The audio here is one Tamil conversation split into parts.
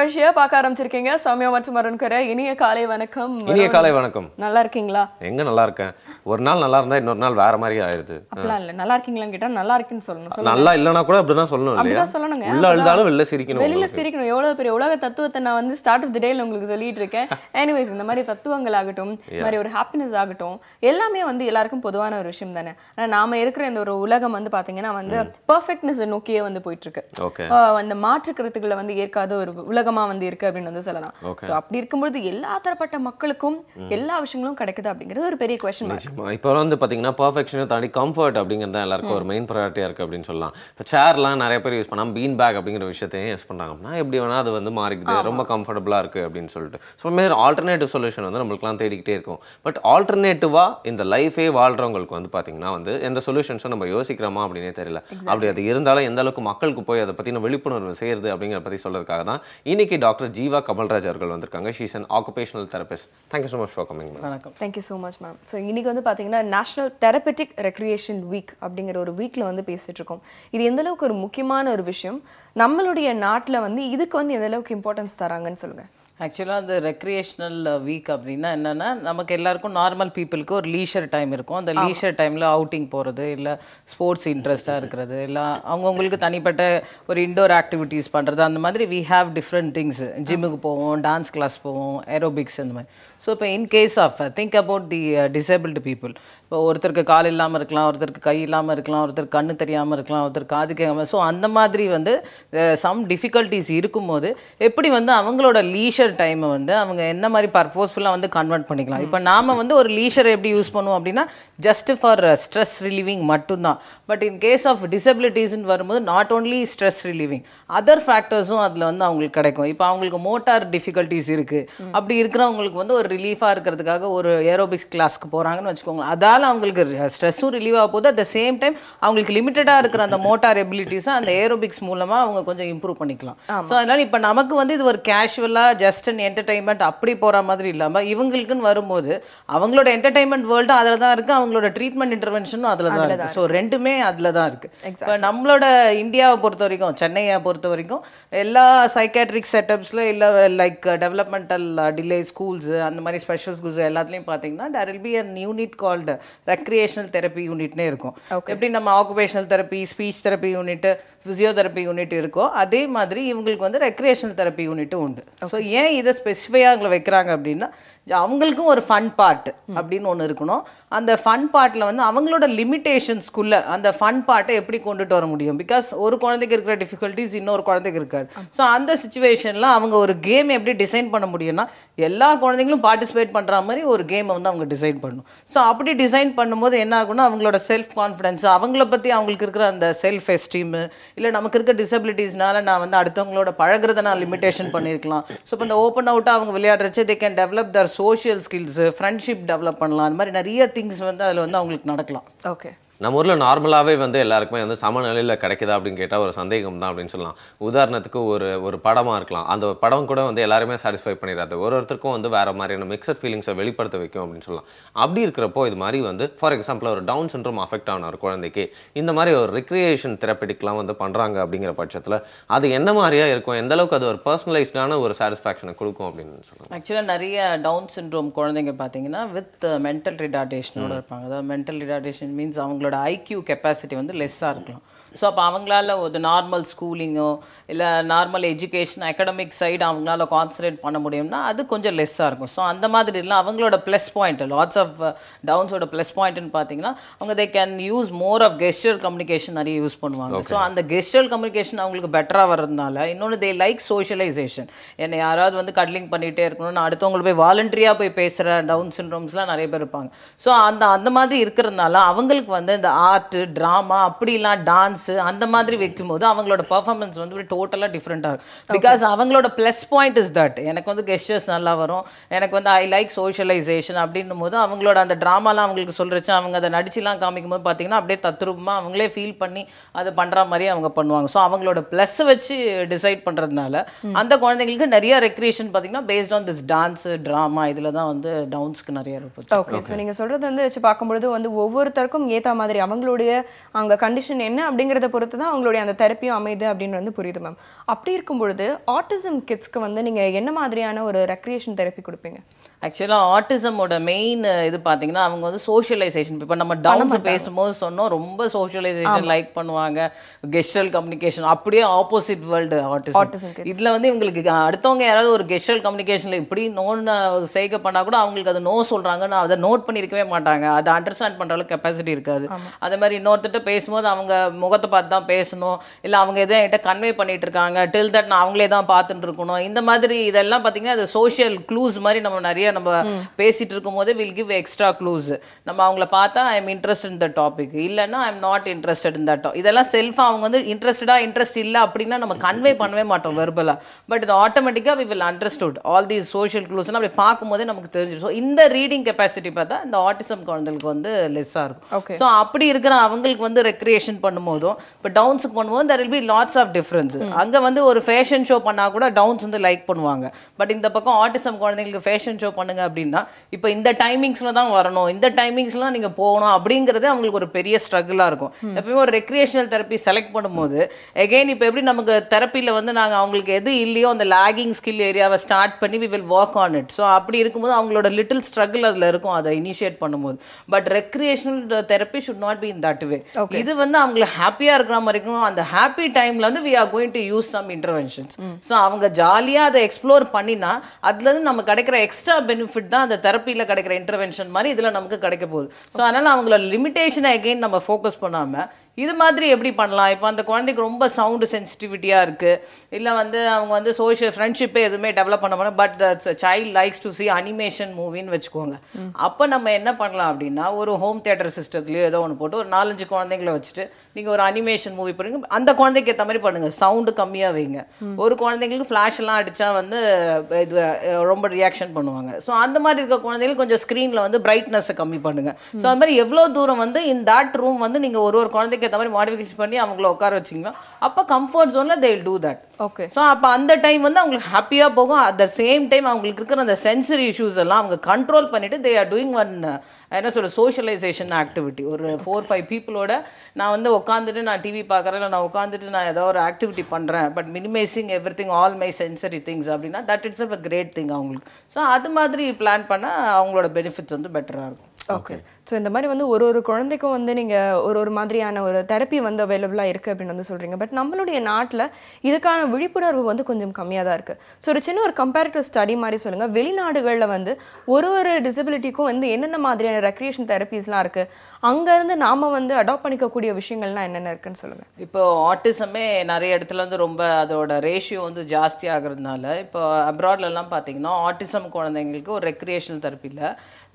நிகழ்ச்சியா பார்க்க ஆரம்பிச்சிருக்கீங்க சௌமியா மற்றும் அருண்கரை இனிய காலை வணக்கம் இனிய காலை வணக்கம் நல்லா இருக்கீங்களா எங்க நல்லா இருக்கேன் ஒரு நாள் நல்லா இருந்தா இன்னொரு நாள் வேற மாதிரி ஆயிருது அப்படிலாம் இல்ல நல்லா இருக்கீங்களான்னு கேட்டா நல்லா இருக்குன்னு சொல்லணும் நல்லா இல்லனா கூட அப்படிதான் சொல்லணும் இல்லையா சொல்லணுங்க உள்ள அழுதாலும் வெளில சிரிக்கணும் வெளில சிரிக்கணும் எவ்வளவு பெரிய உலக தத்துவத்தை நான் வந்து ஸ்டார்ட் ஆஃப் தி டேல உங்களுக்கு சொல்லிட்டு இருக்கேன் எனிவேஸ் இந்த மாதிரி தத்துவங்கள் ஆகட்டும் இந்த மாதிரி ஒரு ஹாப்பினஸ் ஆகட்டும் எல்லாமே வந்து எல்லாருக்கும் பொதுவான ஒரு விஷயம் தானே ஆனா நாம இருக்கிற இந்த ஒரு உலகம் வந்து பாத்தீங்கன்னா வந்து பெர்ஃபெக்ட்னஸ் நோக்கியே வந்து போயிட்டு இருக்கு அந்த மாற்று கருத்துக்களை வந்து ஏற்காத ஒரு உலகம் புத்தகமாக வந்து இருக்கு அப்படின்னு வந்து சொல்லலாம் ஸோ அப்படி இருக்கும்பொழுது எல்லா தரப்பட்ட மக்களுக்கும் எல்லா விஷயங்களும் கிடைக்குது அப்படிங்கிறது ஒரு பெரிய கொஸ்டின் இப்போ வந்து பார்த்தீங்கன்னா பர்ஃபெக்ஷனை தாண்டி கம்ஃபர்ட் அப்படிங்கிறது தான் எல்லாருக்கும் ஒரு மெயின் ப்ரையாரிட்டியாக இருக்குது அப்படின்னு சொல்லலாம் இப்போ சேர்லாம் நிறைய பேர் யூஸ் பண்ணால் பீன் பேக் அப்படிங்கிற விஷயத்தையும் யூஸ் பண்ணுறாங்க அப்படின்னா எப்படி வேணால் அது வந்து மாறிக்குது ரொம்ப கம்ஃபர்டபுளாக இருக்குது அப்படின்னு சொல்லிட்டு ஸோ மாரி ஆல்டர்னேட்டிவ் சொல்யூஷன் வந்து நம்மளுக்குலாம் தேடிக்கிட்டே இருக்கும் பட் ஆல்டர்னேட்டிவாக இந்த லைஃபே வாழ்கிறவங்களுக்கு வந்து பார்த்தீங்கன்னா வந்து எந்த சொல்யூஷன்ஸும் நம்ம யோசிக்கிறோமா அப்படின்னே தெரியல அப்படி அது இருந்தாலும் எந்த அளவுக்கு மக்களுக்கு போய் அதை பற்றின விழிப்புணர்வு செய்கிறது அப்படிங்கிற பற்றி சொல்கிறதுக்காக தான் இனி இன்னைக்கு டாக்டர் ஜீவா கமல்ராஜ் அவர்கள் வந்திருக்காங்க she's and occupational therapist thank you so much for coming வணக்கம் thank you so much ma'am so இன்னைக்கு வந்து பார்த்தீங்கன்னா நேஷனல் தெரப்பெட்டிக் ரெக்ரியேஷன் வீக் அப்படிங்கிற ஒரு வீக்கில் வந்து பேசிகிட்டு இருக்கோம் இது எந்தளவுக்கு ஒரு முக்கியமான ஒரு விஷயம் நம்மளுடைய நாட்டில் வந்து இதுக்கு வந்து எந்தளவுக்கு இம்பார்ட்டன்ஸ் தராங்கன்னு சொல்லுங்கள் ஆக்சுவலாக அந்த ரெக்ரியேஷ்னல் வீக் uh, அப்படின்னா என்னென்னா நமக்கு எல்லாருக்கும் நார்மல் பீப்புளுக்கு ஒரு லீஷர் டைம் இருக்கும் அந்த லீஷர் டைமில் அவுட்டிங் போகிறது இல்லை ஸ்போர்ட்ஸ் இன்ட்ரெஸ்ட்டாக இருக்கிறது இல்லை அவங்கவுங்களுக்கு தனிப்பட்ட ஒரு இண்டோர் ஆக்டிவிட்டீஸ் பண்ணுறது அந்த மாதிரி வி ஹாவ் டிஃப்ரெண்ட் திங்ஸ் ஜிம்முக்கு போவோம் டான்ஸ் கிளாஸ் போவோம் ஏரோபிக்ஸ் அந்த மாதிரி ஸோ இப்போ in case of think about the disabled people இப்போ ஒருத்தருக்கு கால் இல்லாமல் இருக்கலாம் ஒருத்தருக்கு கை இல்லாமல் இருக்கலாம் ஒருத்தர் கண்ணு தெரியாமல் இருக்கலாம் ஒருத்தர் காது கேட்காமல் ஸோ அந்த மாதிரி வந்து சம் uh, டிஃபிகல்ட்டிஸ் இருக்கும்போது எப்படி வந்து அவங்களோட லீஷர் லீஷர் டைமை வந்து அவங்க என்ன மாதிரி பர்போஸ்ஃபுல்லாக வந்து கன்வெர்ட் பண்ணிக்கலாம் இப்போ நாம் வந்து ஒரு லீஷர் எப்படி யூஸ் பண்ணுவோம் அப்படின்னா ஜஸ்ட் ஃபார் ஸ்ட்ரெஸ் ரிலீவிங் மட்டும்தான் பட் இன் கேஸ் ஆஃப் டிசபிலிட்டிஸ்ன்னு வரும்போது not only stress relieving other ஃபேக்டர்ஸும் அதில் வந்து அவங்களுக்கு கிடைக்கும் இப்போ அவங்களுக்கு மோட்டார் டிஃபிகல்ட்டிஸ் இருக்குது அப்படி இருக்கிறவங்களுக்கு வந்து ஒரு ரிலீஃபாக இருக்கிறதுக்காக ஒரு ஏரோபிக்ஸ் கிளாஸ்க்கு போகிறாங்கன்னு வச்சுக்கோங்க அதால் அவங்களுக்கு ஸ்ட்ரெஸ்ஸும் uh, ரிலீவ் ஆக போது அட் த சேம் டைம் அவங்களுக்கு லிமிட்டடாக இருக்கிற அந்த மோட்டார் எபிலிட்டிஸை அந்த ஏரோபிக்ஸ் மூலமாக அவங்க கொஞ்சம் இம்ப்ரூவ் பண்ணிக்கலாம் ஸோ அதனால் இப்போ நமக்கு வந்து இது ஒரு கேஷுவலாக வெஸ்டர்ன் என்டர்டெயின்மெண்ட் அப்படி போகிற மாதிரி இல்லாமல் இவங்களுக்குன்னு வரும்போது அவங்களோட என்டர்டெயின்மெண்ட் வேர்ல்டும் அதில் தான் இருக்குது அவங்களோட ட்ரீட்மெண்ட் இன்டர்வென்ஷனும் அதில் தான் இருக்குது ஸோ ரெண்டுமே அதில் தான் இருக்குது இப்போ நம்மளோட இந்தியாவை பொறுத்த வரைக்கும் சென்னையை பொறுத்த வரைக்கும் எல்லா சைக்காட்ரிக் செட்டப்ஸில் இல்லை லைக் டெவலப்மெண்டல் டிலே ஸ்கூல்ஸ் அந்த மாதிரி ஸ்பெஷல் ஸ்கூல்ஸ் எல்லாத்துலேயும் பார்த்தீங்கன்னா there will be an unit called recreational therapy யூனிட்னே இருக்கும் எப்படி நம்ம occupational therapy speech therapy unit physiotherapy unit இருக்கோ அதே மாதிரி இவங்களுக்கு வந்து ரெக்ரியேஷனல் தெரப்பி யூனிட்டும் உண்டு ஸோ ஏன் ஏன் இதை ஸ்பெசிஃபையாக அவங்களை வைக்கிறாங்க அப்படின்னா அவங்களுக்கும் ஒரு ஃபன் பார்ட் அப்படின்னு ஒன்று இருக்கணும் அந்த ஃபன் பார்ட்டில் வந்து அவங்களோட லிமிட்டேஷன்ஸ்குள்ளே அந்த ஃபன் பார்ட்டை எப்படி கொண்டுட்டு வர முடியும் பிகாஸ் ஒரு குழந்தைக்கு இருக்கிற டிஃபிகல்ட்டிஸ் இன்னொரு குழந்தைக்கு இருக்காது ஸோ அந்த சுச்சுவேஷனில் அவங்க ஒரு கேம் எப்படி டிசைன் பண்ண முடியும்னா எல்லா குழந்தைங்களும் பார்ட்டிசிபேட் பண்ணுற மாதிரி ஒரு கேமை வந்து அவங்க டிசைன் பண்ணணும் ஸோ அப்படி டிசைன் பண்ணும்போது என்ன ஆகும்னா அவங்களோட செல்ஃப் கான்ஃபிடென்ஸ் அவங்கள பற்றி அவங்களுக்கு இருக்கிற அந்த செல்ஃப் எஸ்டீமு இல்லை நமக்கு இருக்க டிசபிலிட்டிஸ்னால நான் வந்து அடுத்தவங்களோட பழகிறத நான் லிமிட்டேஷன் பண்ணியிருக்கலாம் ஸோ இப்போ இந்த ஓப்பன் அவுட்டாக அவங்க விளையாடுறச்சு they can develop their social skills friendship develop பண்ணலாம் அந்த மாதிரி நிறைய திங்ஸ் வந்து அதில் வந்து அவங்களுக்கு நடக்கலாம் ஓகே நம்ம ஊரில் நார்மலாகவே வந்து எல்லாருக்குமே வந்து சமநிலையில் கிடைக்குதா அப்படின்னு கேட்டால் ஒரு சந்தேகம் தான் அப்படின்னு சொல்லலாம் உதாரணத்துக்கு ஒரு ஒரு படமாக இருக்கலாம் அந்த படம் கூட வந்து எல்லாருமே சாட்டிஸ்ஃபை பண்ணிடாது ஒரு ஒருத்தருக்கும் வந்து வேறு மாதிரியான மிக்சட் ஃபீலிங்ஸை வெளிப்படுத்த வைக்கும் அப்படின்னு சொல்லலாம் அப்படி இருக்கிறப்போ இது மாதிரி வந்து ஃபார் எக்ஸாம்பிள் ஒரு டவுன் சின்ட்ரோம் அஃபெக்ட் ஆன ஒரு குழந்தைக்கு இந்த மாதிரி ஒரு ரிக்ரியேஷன் தெரப்பிடிக்கெலாம் வந்து பண்ணுறாங்க அப்படிங்கிற பட்சத்தில் அது என்ன மாதிரியாக இருக்கும் எந்த அளவுக்கு அது ஒரு பர்சனலைஸ்டான ஒரு சாட்டிஸ்ஃபேக்ஷனை கொடுக்கும் அப்படின்னு சொல்லலாம் ஆக்சுவலாக நிறைய டவுன் சின்ட்ரோம் குழந்தைங்க பார்த்தீங்கன்னா வித் மென்டல் ரிடாடேஷனோட இருப்பாங்க அதாவது மென்டல் ரிடாடேஷன் மீன்ஸ் அவங்களோட அவங்களோட ஐக்யூ கெப்பாசிட்டி வந்து லெஸ்ஸாக இருக்கலாம் ஸோ அப்போ அவங்களால ஒரு நார்மல் ஸ்கூலிங்கோ இல்லை நார்மல் எஜுகேஷன் அகடமிக் சைடு அவங்களால கான்சன்ட்ரேட் பண்ண முடியும்னா அது கொஞ்சம் லெஸ்ஸாக இருக்கும் ஸோ அந்த மாதிரி இல்லை அவங்களோட ப்ளஸ் பாயிண்ட் லாட்ஸ் ஆஃப் டவுன்ஸோட ப்ளஸ் பாயிண்ட்டுன்னு பார்த்தீங்கன்னா அவங்க they can use more of gesture communication நிறைய யூஸ் பண்ணுவாங்க ஸோ அந்த கெஸ்டர் கம்யூனிகேஷன் அவங்களுக்கு பெட்டராக வர்றதுனால இன்னொன்று தே லைக் சோஷியலைசேஷன் என்னை யாராவது வந்து கட்லிங் பண்ணிகிட்டே இருக்கணும்னு அடுத்தவங்களை போய் வாலண்டரியாக போய் பேசுகிற டவுன் சின்ரோம்ஸ்லாம் நிறைய பேர் இருப்பாங்க ஸோ அந்த அந்த மாதிரி இருக்கிறதுனால அவங்களுக்கு வந்து இந்த ஆர்ட் ட்ராமா அப்படிலாம் டான்ஸ் டான்ஸு அந்த மாதிரி வைக்கும்போது அவங்களோட பர்ஃபார்மன்ஸ் வந்து ஒரு டோட்டலாக டிஃப்ரெண்ட்டாக இருக்கும் பிகாஸ் அவங்களோட ப்ளஸ் பாயிண்ட் இஸ் தட் எனக்கு வந்து கெஸ்டர்ஸ் நல்லா வரும் எனக்கு வந்து ஐ லைக் சோஷியலைசேஷன் அப்படின்னும் போது அவங்களோட அந்த ட்ராமாலாம் அவங்களுக்கு சொல்கிறச்சு அவங்க அதை நடிச்சுலாம் காமிக்கும் போது பார்த்தீங்கன்னா அப்படியே தத்ரூபமாக அவங்களே ஃபீல் பண்ணி அதை பண்ணுற மாதிரி அவங்க பண்ணுவாங்க ஸோ அவங்களோட ப்ளஸ் வச்சு டிசைட் பண்ணுறதுனால அந்த குழந்தைங்களுக்கு நிறைய ரெக்ரியேஷன் பார்த்தீங்கன்னா based on this dance drama இதில் தான் வந்து டவுன்ஸ்க்கு நிறைய இருக்கும் ஓகே ஸோ நீங்கள் சொல்கிறது வந்து வச்சு பார்க்கும்பொழுது வந்து ஒவ்வொருத்தருக்கும் ஏற்ற மாதிரி அவங்களுடைய அங்கே கண்டிஷன் என்ன அப்படிங்கிற அப்படிங்கிறத பொறுத்து தான் அவங்களுடைய அந்த தெரப்பியும் அமைது அப்படின்னு வந்து புரியுது மேம் அப்படி இருக்கும் பொழுது ஆட்டிசம் கிட்ஸ்க்கு வந்து நீங்கள் என்ன மாதிரியான ஒரு ரெக்ரியேஷன் தெரப்பி கொடுப்பீங்க ஆக்சுவலாக ஆட்டிசமோட மெயின் இது பார்த்தீங்கன்னா அவங்க வந்து சோஷியலைசேஷன் இப்போ நம்ம டான்ஸ் பேசும்போது சொன்னோம் ரொம்ப சோஷியலைசேஷன் லைக் பண்ணுவாங்க கெஸ்டல் கம்யூனிகேஷன் அப்படியே ஆப்போசிட் வேர்ல்டு ஆட்டிசம் இதில் வந்து இவங்களுக்கு அடுத்தவங்க யாராவது ஒரு கெஸ்டல் கம்யூனிகேஷனில் இப்படி நோன்னு சேக பண்ணால் கூட அவங்களுக்கு அது நோ சொல்கிறாங்க நான் அதை நோட் பண்ணியிருக்கவே மாட்டாங்க அதை அண்டர்ஸ்டாண்ட் பண்ணுற அளவுக்கு கெப்பாசிட்டி இருக்காது அதே மாதிரி இன்னொருத்தட்ட பேசும்போது அவங்க முகத்தை முகத்தை பார்த்து தான் பேசணும் இல்லை அவங்க எதுவும் என்கிட்ட கன்வே பண்ணிட்டு இருக்காங்க டில் தட் நான் அவங்களே தான் பார்த்துட்டு இருக்கணும் இந்த மாதிரி இதெல்லாம் பார்த்தீங்கன்னா அது சோஷியல் க்ளூஸ் மாதிரி நம்ம நிறைய நம்ம பேசிட்டு இருக்கும் போது வில் கிவ் எக்ஸ்ட்ரா க்ளூஸ் நம்ம அவங்கள பார்த்தா I am interest in the topic இல்லைன்னா I am not interested in that இதெல்லாம் செல்ஃபாக அவங்க வந்து இன்ட்ரெஸ்டடாக இன்ட்ரெஸ்ட் இல்லை அப்படின்னா நம்ம கன்வே பண்ணவே மாட்டோம் வெர்பலா பட் இது ஆட்டோமேட்டிக்காக we will understood all these social க்ளூஸ்னு அப்படி பார்க்கும்போதே நமக்கு தெரிஞ்சிடும் ஸோ இந்த ரீடிங் கெப்பாசிட்டி பார்த்தா இந்த ஆட்டிசம் குழந்தைகளுக்கு வந்து லெஸ்ஸாக இருக்கும் ஸோ அப்படி இருக்கிற அவங்களுக்கு வந்து ரெக்ரியேஷன் பண்ணும்போது பண்ணுவோம் இப்போ டவுன்ஸுக்கு பண்ணுவோம் there will be lots of difference அங்கே வந்து ஒரு ஃபேஷன் ஷோ பண்ணால் கூட டவுன்ஸ் வந்து லைக் பண்ணுவாங்க பட் இந்த பக்கம் ஆர்டிசம் குழந்தைங்களுக்கு ஃபேஷன் ஷோ பண்ணுங்க அப்படின்னா இப்போ இந்த டைமிங்ஸில் தான் வரணும் இந்த டைமிங்ஸ்லாம் நீங்கள் போகணும் அப்படிங்கிறது அவங்களுக்கு ஒரு பெரிய ஸ்ட்ரகிளாக இருக்கும் எப்பயுமே ஒரு ரெக்ரியேஷனல் தெரப்பி செலக்ட் பண்ணும்போது எகெயின் இப்போ எப்படி நமக்கு தெரப்பியில் வந்து நாங்கள் அவங்களுக்கு எது இல்லையோ அந்த லாகிங் ஸ்கில் ஏரியாவை ஸ்டார்ட் பண்ணி we will work on it so அப்படி இருக்கும்போது அவங்களோட லிட்டில் ஸ்ட்ரகிள் அதில் இருக்கும் அதை இனிஷியேட் பண்ணும்போது but recreational therapy should not be in that way இது வந்து அவங்களை ஹாப்பி ஹாப்பியாக இருக்கிற மாதிரி இருக்கணும் அந்த ஹாப்பி டைமில் வந்து we are going to use some interventions so அவங்க ஜாலியாக அதை எக்ஸ்ப்ளோர் பண்ணினா அதுலேருந்து நம்ம கிடைக்கிற எக்ஸ்ட்ரா பெனிஃபிட் தான் அந்த தெரப்பியில் கிடைக்கிற இன்டர்வென்ஷன் மாதிரி இதில் நமக்கு கிடைக்க போகுது ஸோ அதனால் அவங்கள லிமிட்டேஷனை எகெயின் நம்ம ஃபோக்கஸ் பண்ணாமல் இது மாதிரி எப்படி பண்ணலாம் இப்போ அந்த குழந்தைக்கு ரொம்ப சவுண்டு சென்சிட்டிவிட்டியாக இருக்குது இல்லை வந்து அவங்க வந்து சோஷியல் ஃப்ரெண்ட்ஷிப்பே எதுவுமே டெவலப் பண்ண முடியும் but that's child likes to see animation மூவின்னு வச்சுக்கோங்க அப்போ நம்ம என்ன பண்ணலாம் அப்படின்னா ஒரு ஹோம் தேட்டர் சிஸ்டத்துலேயோ ஏதோ ஒன்று போட்டு ஒரு நாலஞ்சு குழந்தைங்கள வச்சுட்டு நீங்கள் ஒரு அனிமேஷன் மூவி பண்ணுங்க அந்த குழந்தைக்கு ஏற்ற மாதிரி பண்ணுங்கள் சவுண்டு கம்மியாக வைங்க ஒரு குழந்தைங்களுக்கு எல்லாம் அடித்தா வந்து இது ரொம்ப ரியாக்ஷன் பண்ணுவாங்க ஸோ அந்த மாதிரி இருக்க குழந்தைங்களுக்கு கொஞ்சம் ஸ்க்ரீனில் வந்து பிரைட்னஸை கம்மி பண்ணுங்கள் ஸோ அது மாதிரி எவ்வளோ தூரம் வந்து இன் தட் ரூம் வந்து நீங்கள் ஒரு ஒரு குழந்தைக்கு அவங்களுக்கு ஏற்ற மாதிரி மாடிஃபிகேஷன் பண்ணி அவங்கள உட்கார வச்சிங்களோ அப்போ கம்ஃபர்ட் ஜோனில் they will do that okay so அப்போ அந்த டைம் வந்து அவங்களுக்கு ஹாப்பியாக போகும் அட் த சேம் டைம் அவங்களுக்கு இருக்கிற அந்த சென்சரி இஷ்யூஸ் எல்லாம் அவங்க கண்ட்ரோல் பண்ணிவிட்டு தே ஆர் டூயிங் ஒன் என்ன சொல்கிற சோஷியலைசேஷன் ஆக்டிவிட்டி ஒரு ஃபோர் ஃபைவ் பீப்புளோட நான் வந்து உட்காந்துட்டு நான் டிவி பார்க்குறேன் இல்லை நான் உட்காந்துட்டு நான் ஏதோ ஒரு ஆக்டிவிட்டி பண்ணுறேன் but minimizing every thing all my sensory things அப்படின்னா that it's a great thing அவங்களுக்கு ஸோ அது மாதிரி பிளான் பண்ணால் அவங்களோட பெனிஃபிட்ஸ் வந்து பெட்டராக இருக்கும் ஓகே ஸோ இந்த மாதிரி வந்து ஒரு ஒரு குழந்தைக்கும் வந்து நீங்கள் ஒரு ஒரு மாதிரியான ஒரு தெரப்பி வந்து அவைலபிளாக இருக்குது அப்படின்னு வந்து சொல்கிறீங்க பட் நம்மளுடைய நாட்டில் இதுக்கான விழிப்புணர்வு வந்து கொஞ்சம் கம்மியாக தான் இருக்குது ஸோ ஒரு சின்ன ஒரு கம்பேரிட்டிவ் ஸ்டடி மாதிரி சொல்லுங்கள் வெளிநாடுகளில் வந்து ஒரு ஒரு டிசபிலிட்டிக்கும் வந்து என்னென்ன மாதிரியான ரெக்ரியேஷன் தெரப்பீஸ்லாம் இருக்குது அங்கேருந்து நாம் வந்து அடாப்ட் பண்ணிக்கக்கூடிய விஷயங்கள்லாம் என்னென்ன இருக்குன்னு சொல்லுங்கள் இப்போ ஆட்டிசமே நிறைய இடத்துல வந்து ரொம்ப அதோட ரேஷியோ வந்து ஜாஸ்தி ஆகுறதுனால இப்போ அப்ராட்லலாம் பார்த்தீங்கன்னா ஆட்டிசம் குழந்தைங்களுக்கு ஒரு ரெக்ரியேஷனல் தெரப்பியில்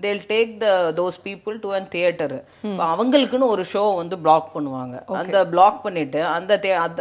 they'll take the those people to an theatre அவங்களுக்குன்னு ஒரு ஷோ வந்து பிளாக் பண்ணுவாங்க அந்த பிளாக் பண்ணிட்டு அந்த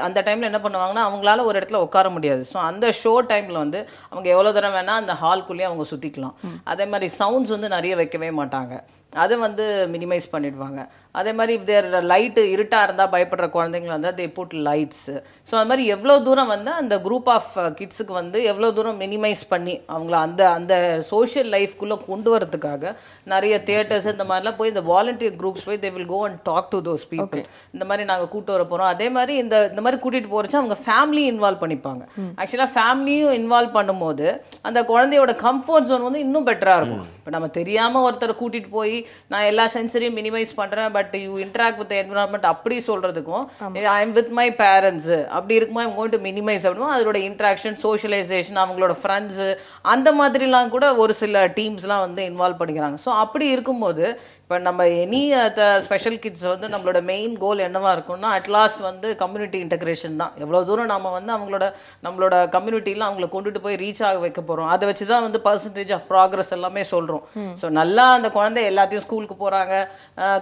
அந்த டைமில் என்ன பண்ணுவாங்கன்னா அவங்களால ஒரு இடத்துல உட்கார முடியாது ஸோ அந்த ஷோ டைமில் வந்து அவங்க எவ்வளோ தூரம் வேணால் அந்த ஹால்குள்ளேயே அவங்க சுற்றிக்கலாம் அதே மாதிரி சவுண்ட்ஸ் வந்து நிறைய வைக்கவே மாட்டாங்க அதை வந்து மினிமைஸ் பண்ணிடுவாங்க அதே மாதிரி இப்போ தேர் லைட்டு இருட்டாக இருந்தால் பயப்படுற குழந்தைங்களா இருந்தால் தே புட் லைட்ஸு ஸோ அது மாதிரி எவ்வளோ தூரம் வந்து அந்த குரூப் ஆஃப் கிட்ஸுக்கு வந்து எவ்வளோ தூரம் மினிமைஸ் பண்ணி அவங்கள அந்த அந்த சோஷியல் லைஃப்குள்ளே கொண்டு வரதுக்காக நிறைய தேட்டர்ஸ் இந்த மாதிரிலாம் போய் இந்த வாலண்டியர் குரூப்ஸ் போய் they will go and talk to those people இந்த மாதிரி நாங்கள் கூப்பிட்டு வர போகிறோம் அதே மாதிரி இந்த இந்த மாதிரி கூட்டிகிட்டு போகிறச்சு அவங்க ஃபேமிலியும் இன்வால்வ் பண்ணிப்பாங்க ஆக்சுவலாக ஃபேமிலியும் இன்வால்வ் பண்ணும்போது அந்த குழந்தையோட கம்ஃபர்ட் ஜோன் வந்து இன்னும் பெட்டராக இருக்கும் இப்போ நம்ம தெரியாமல் ஒருத்தரை கூட்டிகிட்டு போய் நான் எல்லா சென்சரியும் மினிமைஸ் பண்ணுறேன் but but you interact with environment அப்படி சொல்றதுக்கும் I am with my parents அப்படி இருக்குமா இவங்க வந்து மினிமைஸ் அப்படின்னா அதோட இன்ட்ராக்ஷன் சோஷியலைசேஷன் அவங்களோட ஃப்ரெண்ட்ஸ் அந்த மாதிரிலாம் கூட ஒரு சில டீம்ஸ்லாம் வந்து இன்வால்வ் பண்ணிக்கிறாங்க ஸோ அப்படி இருக்கும்போது இப்போ நம்ம எனி த ஸ்பெஷல் கிட்ஸ் வந்து நம்மளோட மெயின் கோல் என்னவாக இருக்கும்னா அட்லாஸ்ட் வந்து கம்யூனிட்டி இன்டகிரேஷன் தான் எவ்வளோ தூரம் நம்ம வந்து அவங்களோட நம்மளோட கம்யூனிட்டியில் அவங்கள கொண்டுட்டு போய் ரீச் ஆக வைக்க போகிறோம் அதை வச்சு தான் வந்து பர்சன்டேஜ் ஆஃப் ப்ராக்ரஸ் எல்லாமே சொல்கிறோம் ஸோ நல்லா அந்த குழந்தை எல்லாத்தையும் ஸ்கூலுக்கு போகிறாங்க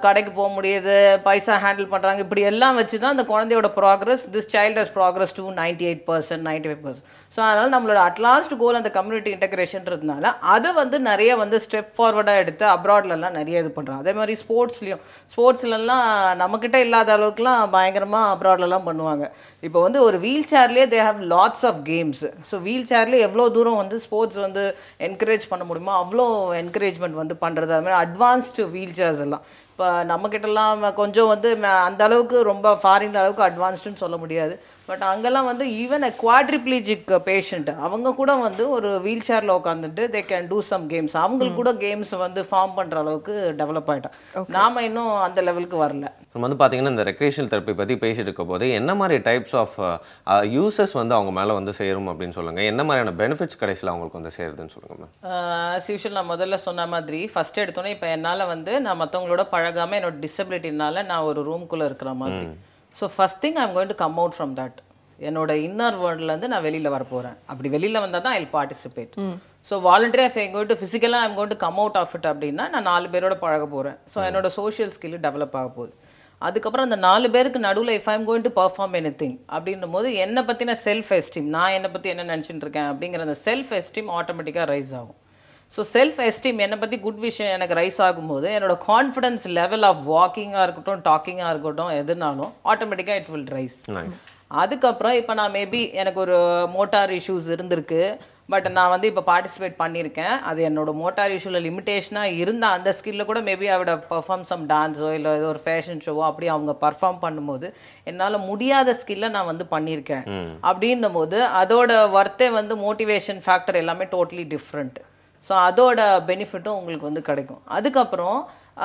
கடைக்கு போக முடியுது பைசா ஹேண்டில் பண்ணுறாங்க இப்படி எல்லாம் வச்சு தான் அந்த குழந்தையோட progress this child has progress to ninety eight percent ninety five percent so அதனால் நம்மளோட அட்லாஸ்ட் கோல் அந்த கம்யூனிட்டி இன்டகிரேஷன்றதுனால அதை வந்து நிறைய வந்து ஸ்டெப் ஃபார்வர்டாக எடுத்து அப்ராட்லலாம் நிறைய இது பண்ணுறாங்க பண்ணுறான் அதே மாதிரி ஸ்போர்ட்ஸ்லேயும் ஸ்போர்ட்ஸ்லலாம் நம்மக்கிட்ட இல்லாத அளவுக்குலாம் பயங்கரமாக அப்ராட்லலாம் பண்ணுவாங்க இப்போ வந்து ஒரு வீல் சேர்லேயே they have lots of games so wheel சேர்லேயே எவ்வளோ தூரம் வந்து ஸ்போர்ட்ஸ் வந்து என்கரேஜ் பண்ண முடியுமோ அவ்வளோ என்கரேஜ்மெண்ட் வந்து பண்ணுறது அது மாதிரி அட்வான்ஸ்டு வீல் சேர்ஸ் எல்லாம் இப்போ நம்மக்கிட்டலாம் கொஞ்சம் வந்து அந்த அளவுக்கு ரொம்ப ஃபாரின் அளவுக்கு அட்வான்ஸ்டுன்னு சொல்ல முடியாது பட் அங்கெல்லாம் வந்து ஈவன் அ குவாட்ரிப்ளிஜிக் பேஷண்ட்டு அவங்க கூட வந்து ஒரு வீல் சேரில் உட்காந்துட்டு they can do some games அவங்களுக்கு கூட கேம்ஸ் வந்து ஃபார்ம் பண்ணுற அளவுக்கு டெவலப் ஆகிட்டோம் நாம் இன்னும் அந்த லெவலுக்கு வரல வந்து பார்த்தீங்கன்னா இந்த ரெக்ரேஷனல் தெரப்பி பற்றி பேசிகிட்டு இருக்க போது என்ன மாதிரி டைப்ஸ் ஆஃப் யூசஸ் வந்து அவங்க மேலே வந்து சேரும் அப்படின்னு சொல்லுங்கள் என்ன மாதிரியான பெனிஃபிட்ஸ் கடைசியில் அவங்களுக்கு வந்து சேருதுன்னு சொல்லுங்க மேம் யூஷுவல் uh, நான் முதல்ல சொன்ன மாதிரி ஃபஸ்ட் எடுத்தோன்னே இப்போ என்னால் வந்து நான் மற்றவங்களோட பழகாமல் என்னோட டிசபிலிட்டினால நான் ஒரு ரூம்குள்ளே இருக்கிற மாதிரி so first thing I'm going to come out from that என்னோட இன்னர் வேர்ல்ட்லேருந்து நான் வெளியில் வர போகிறேன் அப்படி வெளியில் வந்தால் தான் ஐ பார்ட்டிசிபேட் ஸோ வாலண்டரியாக ஐ கோயின் டு ஃபிசிக்கலாக I'm going to come out of it அப்படின்னா நான் நாலு பேரோட பழக போகிறேன் ஸோ என்னோட சோஷியல் ஸ்கில் டெவலப் ஆக போகுது அதுக்கப்புறம் அந்த நாலு பேருக்கு நடுவில் if I'm going to perform any thing அப்படின்னும் போது என்னை பற்றின செல்ஃப் எஸ்டீம் நான் என்னை பற்றி என்ன நினச்சிட்டு இருக்கேன் அப்படிங்கிற அந்த செல்ஃப் எஸ்டீம் ஆட்டோமேட்டிக்காக ரைஸ் ஆகும் ஸோ செல்ஃப் எஸ்டீம் என்னை பற்றி குட் விஷயம் எனக்கு ரைஸ் ஆகும்போது என்னோட கான்ஃபிடன்ஸ் லெவல் ஆஃப் வாக்கிங்காக இருக்கட்டும் டாக்கிங்காக இருக்கட்டும் எதுனாலும் ஆட்டோமேட்டிக்காக இட் வில் ரைஸ் அதுக்கப்புறம் இப்போ நான் மேபி எனக்கு ஒரு மோட்டார் இஷ்யூஸ் இருந்திருக்கு பட் நான் வந்து இப்போ பார்ட்டிசிபேட் பண்ணியிருக்கேன் அது என்னோட மோட்டார் இஷ்யூவில் லிமிட்டேஷனாக இருந்த அந்த ஸ்கில்ல கூட மேபி அவட பர்ஃபார்ம் சம் டான்ஸோ இல்லை ஏதோ ஒரு ஃபேஷன் ஷோவோ அப்படி அவங்க பர்ஃபார்ம் பண்ணும்போது என்னால் முடியாத ஸ்கில்ல நான் வந்து பண்ணியிருக்கேன் அப்படின்னும் போது அதோட ஒர்த்தே வந்து மோட்டிவேஷன் ஃபேக்டர் எல்லாமே டோட்டலி டிஃப்ரெண்ட் ஸோ அதோட பெனிஃபிட்டும் உங்களுக்கு வந்து கிடைக்கும் அதுக்கப்புறம்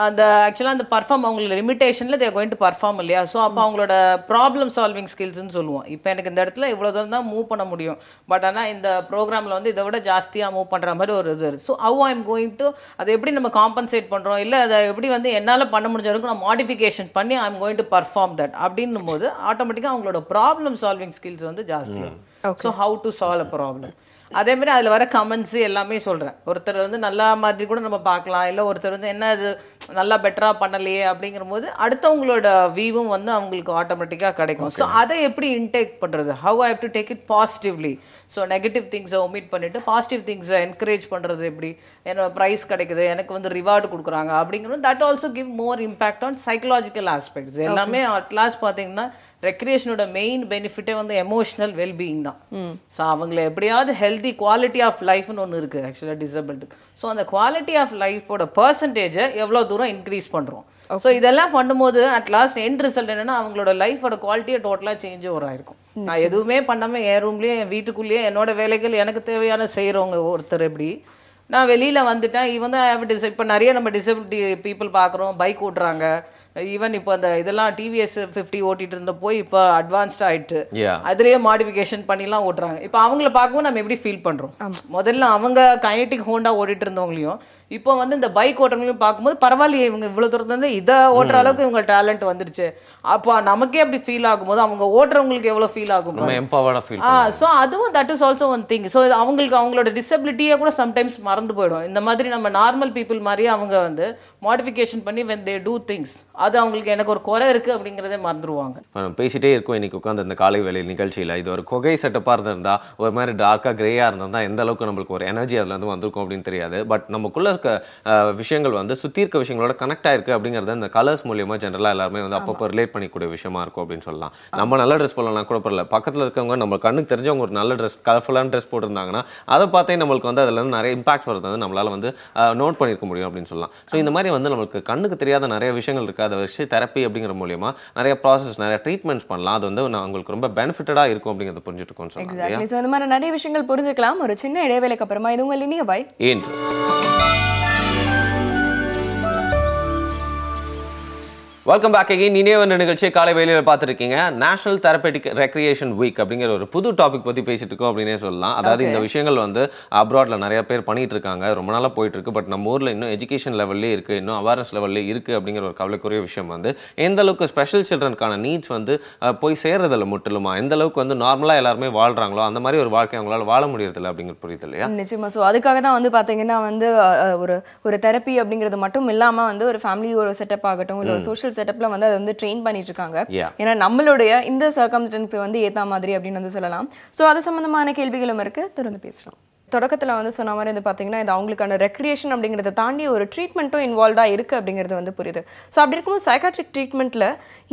அந்த ஆக்சுவலாக அந்த பர்ஃபார்ம் அவங்களுக்கு லிமிட்டேஷனில் தே கோயின்ட்டு டு பர்ஃபார்ம் இல்லையா ஸோ அப்போ அவங்களோட ப்ராப்ளம் சால்விங் ஸ்கில்ஸ்னு சொல்லுவோம் இப்போ எனக்கு இந்த இடத்துல இவ்வளோ தூரம் தான் மூவ் பண்ண முடியும் பட் ஆனால் இந்த ப்ரோக்ராமில் வந்து இதை விட ஜாஸ்தியாக மூவ் பண்ணுற மாதிரி ஒரு இது இருக்குது so how I'm going to அதை எப்படி நம்ம காம்பன்சேட் பண்ணுறோம் இல்லை அதை எப்படி வந்து என்னால் பண்ண முடிஞ்ச அளவுக்கு நான் மாடிஃபிகேஷன் பண்ணி I am going to perform that அப்படின்னும் போது ஆட்டோமேட்டிக்காக அவங்களோட ப்ராப்ளம் சால்விங் ஸ்கில்ஸ் வந்து ஜாஸ்தியாக so how to solve a problem அதே மாதிரி அதில் வர கமெண்ட்ஸு எல்லாமே சொல்கிறேன் ஒருத்தர் வந்து நல்லா மாதிரி கூட நம்ம பார்க்கலாம் இல்லை ஒருத்தர் வந்து என்ன அது நல்லா பெட்டராக பண்ணலையே அப்படிங்கிற போது அடுத்தவங்களோட வியூவும் வந்து அவங்களுக்கு ஆட்டோமேட்டிக்காக கிடைக்கும் ஸோ அதை எப்படி இன்டேக் பண்ணுறது how I how to take it positively so negative திங்ஸை ஒமிட் பண்ணிவிட்டு பாசிட்டிவ் திங்ஸை என்கரேஜ் பண்ணுறது எப்படி என்னோட ப்ரைஸ் கிடைக்குது எனக்கு வந்து ரிவார்டு கொடுக்குறாங்க அப்படிங்கிறது that also give more impact on psychological aspects எல்லாமே அட்லாஸ் பார்த்தீங்கன்னா ரெக்ரியேஷனோட மெயின் பெனிஃபிட்டே வந்து எமோஷனல் வெல்பீயிங் தான் ஸோ அவங்கள எப்படியாவது ஹெல்தி குவாலிட்டி ஆஃப் லைஃப்னு ஒன்று இருக்குது ஆக்சுவலாக டிசபிள்ட்டுக்கு ஸோ அந்த குவாலிட்டி ஆஃப் லைஃபோட பர்சன்டேஜை எவ்வளோ தூரம் இன்க்ரீஸ் பண்ணுறோம் ஸோ இதெல்லாம் பண்ணும்போது அட் லாஸ்ட் எண்ட் ரிசல்ட் என்னென்னா அவங்களோட லைஃபோட குவாலிட்டியை டோட்டலாக சேஞ்ச் ஓவராயிருக்கும் நான் எதுவுமே பண்ணாமல் என் ரூம்லேயே என் வீட்டுக்குள்ளேயே என்னோட வேலைகள் எனக்கு தேவையான செய்கிறவங்க ஒருத்தர் எப்படி நான் வெளியில் வந்துட்டேன் ஈவன் தான் ஹேவ் இப்போ நிறைய நம்ம டிசபிலிட்டி பீப்புள் பார்க்குறோம் பைக் ஓட்டுறாங்க ஈவன் இப்போ அந்த இதெல்லாம் டிவிஎஸ் ஃபிஃப்டி ஓட்டிட்டு இருந்த போய் இப்போ அட்வான்ஸ்டாக ஆயிட்டு அதுலேயே மாடிஃபிகேஷன் பண்ணிலாம் ஓட்டுறாங்க இப்போ அவங்கள பார்க்கும்போது நம்ம எப்படி ஃபீல் பண்ணுறோம் முதல்ல அவங்க கைனட்டிக் ஹோண்டா ஓட்டிட்டு இருந்தவங்களையும் இப்போ வந்து இந்த பைக் ஓட்டுறவங்களும் பார்க்கும்போது பரவாயில்லையே இவங்க இவ்வளோ தூரத்துலேருந்து இதை ஓட்டுற அளவுக்கு இவங்க டேலண்ட் வந்துடுச்சு அப்போ நமக்கே அப்படி ஃபீல் ஆகும்போது அவங்க ஓட்டுறவங்களுக்கு எவ்வளோ ஃபீல் ஆகும் ஆ ஸோ அதுவும் that is also one thing so அவங்களுக்கு அவங்களோட டிசபிலிட்டியே கூட சம்டைம்ஸ் மறந்து போயிடும் இந்த மாதிரி நம்ம நார்மல் பீப்புள் மாதிரியே அவங்க வந்து மாடிஃபிகேஷன் பண்ணி வென் தே டூ திங்ஸ் அது அவங்களுக்கு எனக்கு ஒரு குறை இருக்குது அப்படிங்கிறதே மறந்துடுவாங்க பேசிகிட்டே இருக்கும் இன்றைக்கி உட்காந்து இந்த காலை வேலை நிகழ்ச்சியில் இது ஒரு கொகை செட்டப்பாக இருந்திருந்தால் ஒரு மாதிரி டார்க்காக க்ரேயாக இருந்தால் எந்த அளவுக்கு நம்மளுக்கு ஒரு எனர்ஜி அதில் வந்து வந்திருக்கும் அப்படின்னு தெரியாது பட் நமக்குள்ளே இருக்க விஷயங்கள் வந்து சுற்றி இருக்க விஷயங்களோட கனெக்ட் ஆயிருக்கு அப்படிங்கிறத இந்த கலர்ஸ் மூலியமாக ஜென்ரலாக எல்லாருமே வந்து அப்பப்போ ரிலேட் பண்ணிக்கூடிய விஷயமா இருக்கும் அப்படின்னு சொல்லலாம் நம்ம நல்ல ட்ரெஸ் போடலாம் கூட பரவாயில்ல பக்கத்தில் இருக்கவங்க நம்ம கண்ணுக்கு தெரிஞ்சவங்க ஒரு நல்ல ட்ரெஸ் கலர்ஃபுல்லான ட்ரெஸ் போட்டிருந்தாங்கன்னா அதை பார்த்தே நம்மளுக்கு வந்து அதில் நிறைய இம்பாக்ட்ஸ் வருது வந்து நம்மளால் வந்து நோட் பண்ணியிருக்க முடியும் அப்படின்னு சொல்லலாம் ஸோ இந்த மாதிரி வந்து நம்மளுக்கு கண்ணுக்கு தெரியாத நிறைய விஷயங்கள் இருக்குது அதை வச்சு தெரப்பி அப்படிங்கிற மூலியமாக நிறைய ப்ராசஸ் நிறைய ட்ரீட்மெண்ட்ஸ் பண்ணலாம் அது வந்து நான் உங்களுக்கு ரொம்ப பெனிஃபிட்டடாக இருக்கும் அப்படிங்கிறத புரிஞ்சுட்டு இருக்கோம் எக்ஸாக்ட்லி ஸோ இந்த மாதிரி நிறைய விஷயங்கள் புரிஞ்சுக்கலாம் ஒரு சின்ன இடைவேளைக்கு அப்புறமா இது உங்கள் இனிய பாய் ஏன் வெல்கம் பேக் அகைன் இனிய வந்து நிகழ்ச்சியை காலை வேலையில் பார்த்துருக்கீங்க நேஷனல் தெரப்பெட்டிக் ரெக்ரியேஷன் வீக் அப்படிங்கிற ஒரு புது டாபிக் பற்றி பேசிட்டு இருக்கோம் அப்படின்னே சொல்லலாம் அதாவது இந்த விஷயங்கள் வந்து அப்ராடில் நிறைய பேர் பண்ணிட்டு இருக்காங்க ரொம்ப நாளாக போயிட்டு இருக்கு பட் நம்ம ஊரில் இன்னும் எஜுகேஷன் லெவல்லே இருக்குது இன்னும் அவேர்னஸ் லெவல்லே இருக்கு அப்படிங்கிற ஒரு கவலைக்குரிய விஷயம் வந்து எந்த அளவுக்கு ஸ்பெஷல் சில்ட்ரனுக்கான நீட்ஸ் வந்து போய் சேர்றதில் முட்டிலுமா எந்த அளவுக்கு வந்து நார்மலாக எல்லாருமே வாழ்கிறாங்களோ அந்த மாதிரி ஒரு வாழ்க்கை அவங்களால வாழ முடியறதில்ல அப்படிங்கிற புரியுது இல்லையா நிச்சயமாக ஸோ அதுக்காக தான் வந்து பார்த்தீங்கன்னா வந்து ஒரு ஒரு தெரப்பி அப்படிங்கிறது மட்டும் இல்லாமல் வந்து ஒரு ஃபேமிலி ஒரு செட்டப் ஆகட்டும் இல்லை ஒரு சோஷியல் செட்டப்பில் வந்து அதை வந்து ட்ரெயின் பண்ணிட்டு இருக்காங்க ஏன்னா நம்மளுடைய இந்த சர்க்கம்ஸ்டன்ஸ் வந்து ஏற்ற மாதிரி அப்படின்னு வந்து சொல்லலாம் ஸோ அது சம்மந்தமான கேள்விகளும் இருக்குது திறந்து பேசலாம் தொடக்கத்தில் வந்து சொன்ன மாதிரி வந்து பார்த்தீங்கன்னா இது அவங்களுக்கான ரெக்ரியேஷன் அப்படிங்கிறத தாண்டி ஒரு ட்ரீட்மெண்ட்டும் இன்வால்வ்டாக இருக்குது அப்படிங்கிறது வந்து புரியுது ஸோ அப்படி இருக்கும்போது சைக்காட்ரிக் ட்ரீட்மெண்ட்டில்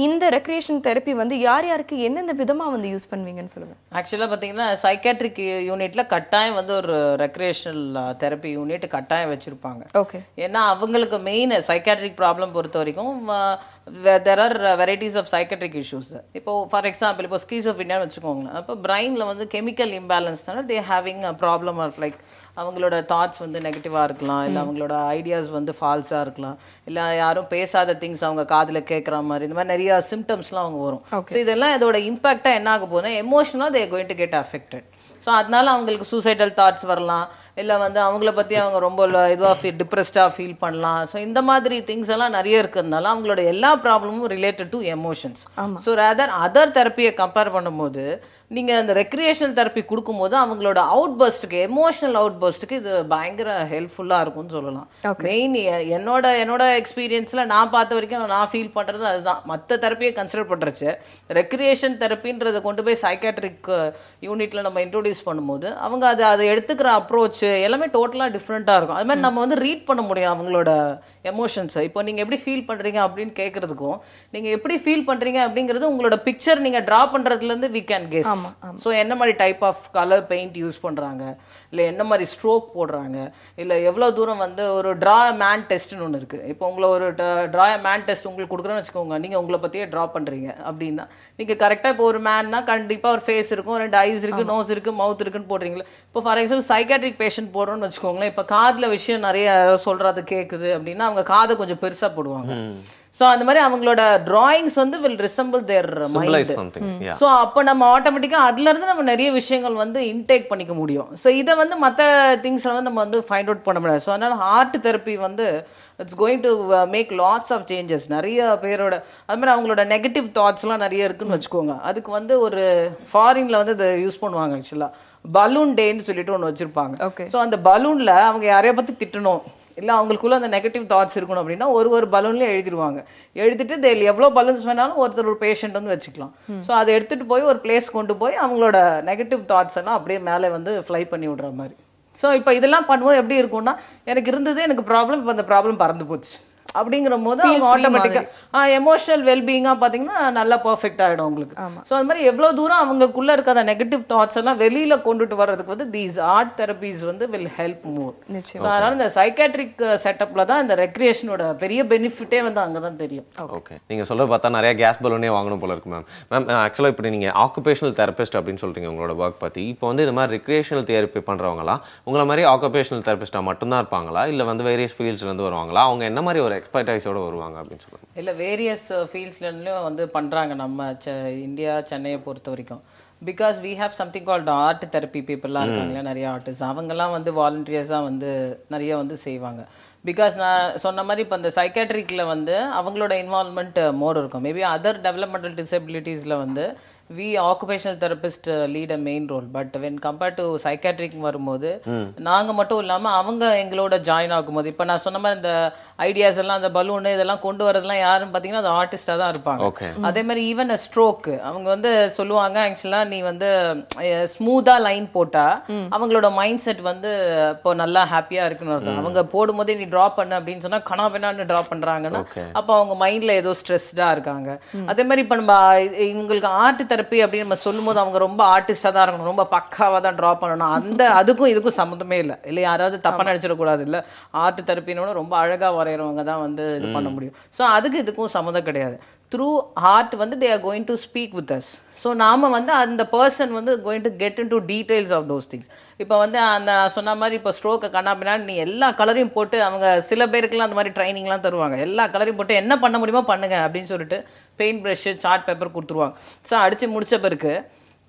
இந்த ரெக்ரியேஷன் தெரப்பி வந்து யார் யாருக்கு எந்தெந்த விதமாக வந்து யூஸ் பண்ணுவீங்கன்னு சொல்லுங்கள் ஆக்சுவலாக பார்த்தீங்கன்னா சைக்காட்ரிக் யூனிட்டில் கட்டாயம் வந்து ஒரு ரெக்ரியேஷனல் தெரப்பி யூனிட் கட்டாயம் வச்சுருப்பாங்க ஓகே ஏன்னா அவங்களுக்கு மெயின் சைக்காட்ரிக் ப்ராப்ளம் பொறுத்த வரைக்கும் there are varieties of psychiatric issues இப்போ ஃபார் எக்ஸாம்பிள் இப்போ ஸ்கீஸ் ஆஃப் இண்டியான்னு வச்சுக்கோங்களேன் இப்போ பிரெயினில் வந்து கெமிக்கல் இம்பேலன்ஸ்னால they having a problem of like அவங்களோட தாட்ஸ் வந்து நெகட்டிவாக இருக்கலாம் இல்லை அவங்களோட ஐடியாஸ் வந்து ஃபால்ஸாக இருக்கலாம் இல்லை யாரும் பேசாத திங்ஸ் அவங்க காதில் கேட்குற மாதிரி இந்த மாதிரி நிறையா சிம்டம்ஸ்லாம் அவங்க வரும் ஸோ இதெல்லாம் இதோட இம்பாக்டாக என்ன ஆக போகுதுன்னா எமோஷனாக they going to get affected so அதனால அவங்களுக்கு சூசைடல் தாட்ஸ் வரலாம் இல்லை வந்து அவங்கள பற்றி அவங்க ரொம்ப இதுவாக ஃபீல் டிப்ரெஸ்டாக ஃபீல் பண்ணலாம் ஸோ இந்த மாதிரி திங்ஸ் எல்லாம் நிறைய இருக்கிறதுனால அவங்களோட எல்லா ப்ராப்ளமும் related to emotions so rather other தெரப்பியை கம்பேர் பண்ணும்போது நீங்கள் அந்த ரெக்ரியேஷன் தெரப்பி கொடுக்கும்போது அவங்களோட அவுட் பர்ஸ்ட்டுக்கு எமோஷனல் அவுட் பர்ஸ்ட்டுக்கு இது பயங்கர ஹெல்ப்ஃபுல்லாக இருக்கும்னு சொல்லலாம் மெயின் என்னோட என்னோட எக்ஸ்பீரியன்ஸில் நான் பார்த்த வரைக்கும் நான் ஃபீல் பண்ணுறது அதுதான் மற்ற தெரப்பியை கன்சிடர் பண்ணுறச்சு ரெக்ரியேஷன் தெரப்பின்றதை கொண்டு போய் சைக்காட்ரிக் யூனிட்டில் uh, நம்ம இன்ட்ரோடியூஸ் பண்ணும்போது அவங்க அதை அதை எடுத்துக்கிற அப்ரோச் எல்லாமே டோட்டலாக டிஃப்ரெண்ட்டாக இருக்கும் அது மாதிரி நம்ம வந்து ரீட் பண்ண முடியும் அவங்களோட எமோஷன்ஸை இப்போ நீங்கள் எப்படி ஃபீல் பண்ணுறீங்க அப்படின்னு கேட்குறதுக்கும் நீங்கள் எப்படி ஃபீல் பண்ணுறீங்க அப்படிங்கிறது உங்களோட பிக்சர் நீங்கள் draw பண்ணுறதுலேருந்து we can guess so என்ன மாதிரி type of colour paint use பண்ணுறாங்க இல்லை என்ன மாதிரி ஸ்ட்ரோக் போடுறாங்க இல்லை எவ்வளோ தூரம் வந்து ஒரு ட்ரா மேன் டெஸ்ட்னு ஒன்று இருக்குது இப்போ உங்களை ஒரு ட்ரா மேன் டெஸ்ட் உங்களுக்கு கொடுக்குறேன்னு வச்சுக்கோங்க நீங்கள் உங்களை பற்றியே ட்ரா பண்ணுறீங்க அப்படின்னா நீங்கள் கரெக்டாக இப்போ ஒரு மேன்னா கண்டிப்பாக ஒரு ஃபேஸ் இருக்கும் ரெண்டு ஐஸ் இருக்குது நோஸ் இருக்குது மவுத் இருக்குன்னு போடுறீங்களே இப்போ ஃபார் எக்ஸாம்பிள் சைக்காட்ரிக் பேஷண்ட் போடுறோன்னு வச்சுக்கோங்களேன் இப்போ காதில் விஷயம் நிறைய சொல்கிறது கேட்குது அப்படின்னா அவங்க காதை கொஞ்சம் பெருசாக போடுவாங்க ஸோ அந்த மாதிரி அவங்களோட டிராயிங்ஸ் வந்து will resemble their mind so அப்போ நம்ம ஆட்டோமேட்டிக்காக அதுலேருந்து நம்ம நிறைய விஷயங்கள் வந்து இன்டேக் பண்ணிக்க முடியும் ஸோ இத இதை வந்து மற்ற திங்ஸில் வந்து நம்ம வந்து ஃபைண்ட் அவுட் பண்ண முடியாது ஸோ அதனால் ஹார்ட் தெரப்பி வந்து it's going to make lots of changes நிறைய பேரோட அதுமாதிரி அவங்களோட நெகட்டிவ் தாட்ஸ்லாம் நிறைய இருக்குதுன்னு வச்சுக்கோங்க அதுக்கு வந்து ஒரு ஃபாரினில் வந்து இதை யூஸ் பண்ணுவாங்க ஆக்சுவலாக பலூன் டேன்னு சொல்லிட்டு ஒன்று வச்சுருப்பாங்க ஸோ அந்த பலூனில் அவங்க யாரையா பற்றி திட்டணும் இல்லை அவங்களுக்குள்ளே அந்த நெகட்டிவ் தாட்ஸ் இருக்கணும் அப்படின்னா ஒரு ஒரு பலூன்லேயும் எழுதிடுவாங்க எழுதிட்டு தேல் எவ்வளோ பலூன்ஸ் வேணாலும் ஒருத்தர் ஒரு பேஷண்ட் வந்து வச்சுக்கலாம் ஸோ அதை எடுத்துகிட்டு போய் ஒரு பிளேஸ் கொண்டு போய் அவங்களோட நெகட்டிவ் தாட்ஸ் எல்லாம் அப்படியே மேலே வந்து ஃப்ளை பண்ணி விடுற மாதிரி ஸோ இப்போ இதெல்லாம் பண்ணுவோம் எப்படி இருக்கும்னா எனக்கு இருந்தது எனக்கு ப்ராப்ளம் இப்போ அந்த ப்ராப்ளம் பறந்து போச்சு அப்படிங்கிற போது அவங்க ஆட்டோமேட்டிக்காக எமோஷனல் வெல்பீயிங்காக பார்த்தீங்கன்னா நல்லா பர்ஃபெக்ட் ஆகிடும் அவங்களுக்கு ஸோ அது மாதிரி எவ்வளோ தூரம் அவங்களுக்குள்ளே இருக்க அந்த நெகட்டிவ் தாட்ஸ் எல்லாம் வெளியில் கொண்டுட்டு வர்றதுக்கு வந்து தீஸ் ஆர்ட் தெரப்பீஸ் வந்து வில் ஹெல்ப் மோர் ஸோ அதனால் இந்த சைக்காட்ரிக் செட்டப்பில் uh, தான் இந்த ரெக்ரியேஷனோட பெரிய பெனிஃபிட்டே வந்து அங்கே தான் தெரியும் ஓகே நீங்கள் சொல்கிற பார்த்தா நிறைய கேஸ் பலூனே வாங்கணும் போல இருக்கு மேம் மேம் ஆக்சுவலாக இப்படி நீங்கள் ஆக்குபேஷனல் தெரப்பிஸ்ட் அப்படின்னு சொல்கிறீங்க உங்களோட ஒர்க் பற்றி இப்போ வந்து இது மாதிரி ரெக்ரியேஷனல் தெரப்பி பண்ணுறவங்களாம் உங்களை மாதிரி ஆக்குபேஷனல் தெரப்பிஸ்ட்டாக மட்டும்தான் இருப்பாங்களா இல்லை வந்து வேரியஸ் ஃபீல்ட்ஸ்லேருந்து வருவாங்களா அவங்க என்ன மாதிரி ஒரு எக்ஸ்பர்டைஸோடு வருவாங்க அப்படின்னு சொல்லுவாங்க இல்லை வேரியஸ் ஃபீல்ட்ஸ்லேயும் வந்து பண்ணுறாங்க நம்ம இந்தியா சென்னையை பொறுத்த வரைக்கும் because we have something called art therapy பீப்புளெலாம் இருக்காங்களே நிறைய ஆர்டிஸ்ட் அவங்கெல்லாம் வந்து வாலண்டியர்ஸாக வந்து நிறைய வந்து செய்வாங்க பிகாஸ் நான் சொன்ன மாதிரி இப்போ இந்த சைக்காட்ரிக்கில் வந்து அவங்களோட இன்வால்மெண்ட் மோர் uh, இருக்கும் மேபி அதர் டெவலப்மெண்டல் டிசபிலிட்டிஸில் வந்து we occupational therapist lead a main role but when compare to psychiatric வரும்போது நாங்கள் மட்டும் இல்லாமல் அவங்க எங்களோட ஜாயின் ஆகும்போது இப்போ நான் சொன்ன மாதிரி இந்த ஐடியாஸ் எல்லாம் அந்த பலூன் இதெல்லாம் கொண்டு வரதுலாம் யாருன்னு பார்த்தீங்கன்னா அது ஆர்டிஸ்டாக தான் இருப்பாங்க அதே மாதிரி ஈவன் அ ஸ்ட்ரோக்கு அவங்க வந்து சொல்லுவாங்க ஆக்சுவலாக நீ வந்து ஸ்மூத்தாக லைன் போட்டால் அவங்களோட மைண்ட் செட் வந்து இப்போ நல்லா ஹாப்பியாக இருக்குன்னு அவங்க போடும்போது நீ ட்ரா பண்ண அப்படின்னு சொன்னால் கணா வேணான்னு ட்ரா பண்ணுறாங்கன்னா அப்போ அவங்க மைண்டில் ஏதோ ஸ்ட்ரெஸ்டாக இருக்காங்க அதே மாதிரி இப்போ நம்ம எங்களுக்கு ஆர்ட் தெரப்பி அப்படின்னு நம்ம சொல்லும்போது அவங்க ரொம்ப ஆர்டிஸ்டாக தான் இருக்கணும் ரொம்ப பக்காவாக தான் ட்ரா பண்ணணும் அந்த அதுக்கும் இதுக்கும் சம்மந்தமே இல்லை இல்லை யாராவது தப்பாக நினச்சிடக்கூடாது இல்லை ஆர்ட் தெரப்பினோட ரொம்ப அழகாக வரைகிறவங்க தான் வந்து இது பண்ண முடியும் ஸோ அதுக்கு இதுக்கும் சம்மந்தம் கிடையாது த்ரூ ஹார்ட் வந்து they are going to speak with us so நாம் வந்து அந்த பர்சன் வந்து going to get into details of those things இப்போ வந்து அந்த நான் சொன்ன மாதிரி இப்போ ஸ்ட்ரோக்கை கண்ணா பின்னாடி நீ எல்லா கலரையும் போட்டு அவங்க சில பேருக்குலாம் அந்த மாதிரி ட்ரைனிங்லாம் தருவாங்க எல்லா கலரையும் போட்டு என்ன பண்ண முடியுமோ பண்ணுங்க அப்படின்னு சொல்லிட்டு பெயிண்ட் ப்ரஷ்ஷு சார்ட் பேப்பர் கொடுத்துருவாங்க ஸோ அடித்து முடித்த பிறகு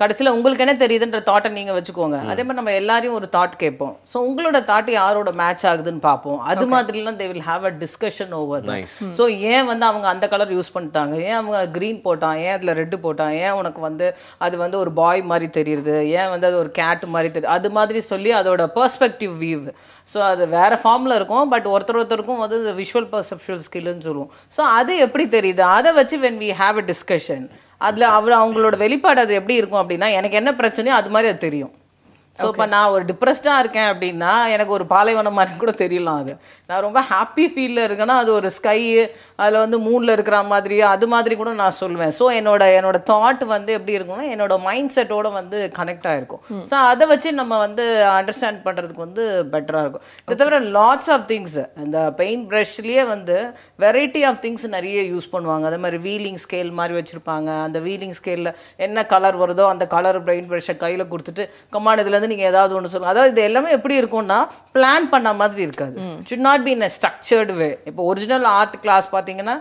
கடைசியில் உங்களுக்கு என்ன தெரியுதுன்ற தாட்டை நீங்கள் வச்சுக்கோங்க அதே மாதிரி நம்ம எல்லாரையும் ஒரு தாட் கேட்போம் ஸோ உங்களோட தாட் யாரோட மேட்ச் ஆகுதுன்னு பார்ப்போம் அது மாதிரிலாம் they will have a discussion over so ஏன் வந்து அவங்க அந்த கலர் யூஸ் பண்ணிட்டாங்க ஏன் அவங்க க்ரீன் போட்டான் ஏன் அதில் ரெட்டு போட்டான் ஏன் உனக்கு வந்து அது வந்து ஒரு பாய் மாதிரி தெரியுது ஏன் வந்து அது ஒரு கேட் மாதிரி தெரியுது அது மாதிரி சொல்லி அதோட பர்ஸ்பெக்டிவ் வியூ ஸோ அது வேறு ஃபார்மில் இருக்கும் பட் ஒருத்தர் ஒருத்தருக்கும் வந்து விஷுவல் பர்செப்ஷுவல் ஸ்கில்னு சொல்லுவோம் ஸோ அது எப்படி தெரியுது அதை வச்சு when we have a discussion அதில் அவர் அவங்களோட வெளிப்பாடு அது எப்படி இருக்கும் அப்படின்னா எனக்கு என்ன பிரச்சனையோ அது மாதிரி அது தெரியும் ஸோ இப்போ நான் ஒரு டிப்ரெஸ்டாக இருக்கேன் அப்படின்னா எனக்கு ஒரு பாலைவனம் மாதிரி கூட தெரியலாம் அது நான் ரொம்ப ஹாப்பி ஃபீலில் இருக்கேன்னா அது ஒரு ஸ்கை அதில் வந்து மூனில் இருக்கிற மாதிரி அது மாதிரி கூட நான் சொல்லுவேன் ஸோ என்னோட என்னோட தாட் வந்து எப்படி இருக்கும்னா என்னோட மைண்ட் செட்டோட வந்து கனெக்ட் ஆகிருக்கும் ஸோ அதை வச்சு நம்ம வந்து அண்டர்ஸ்டாண்ட் பண்ணுறதுக்கு வந்து பெட்டராக இருக்கும் இதை தவிர லாட்ஸ் ஆஃப் திங்ஸ் இந்த பெயிண்ட் ப்ரஷ்லேயே வந்து வெரைட்டி ஆஃப் திங்ஸ் நிறைய யூஸ் பண்ணுவாங்க அதே மாதிரி வீலிங் ஸ்கேல் மாதிரி வச்சுருப்பாங்க அந்த வீலிங் ஸ்கேலில் என்ன கலர் வருதோ அந்த கலர் பெயிண்ட் ப்ரஷ்ஷை கையில் கொடுத்துட்டு கமான் இதுலேருந்து நீங்கள் ஏதாவது ஒன்று சொல்லுங்கள் அதாவது இது எல்லாமே எப்படி இருக்கும்னா பிளான் பண்ண மாதிரி இருக்காது சின்ன not been a structured way இப்போ ஒரிஜினல் ஆர்ட் கிளாஸ் பார்த்தீங்கன்னா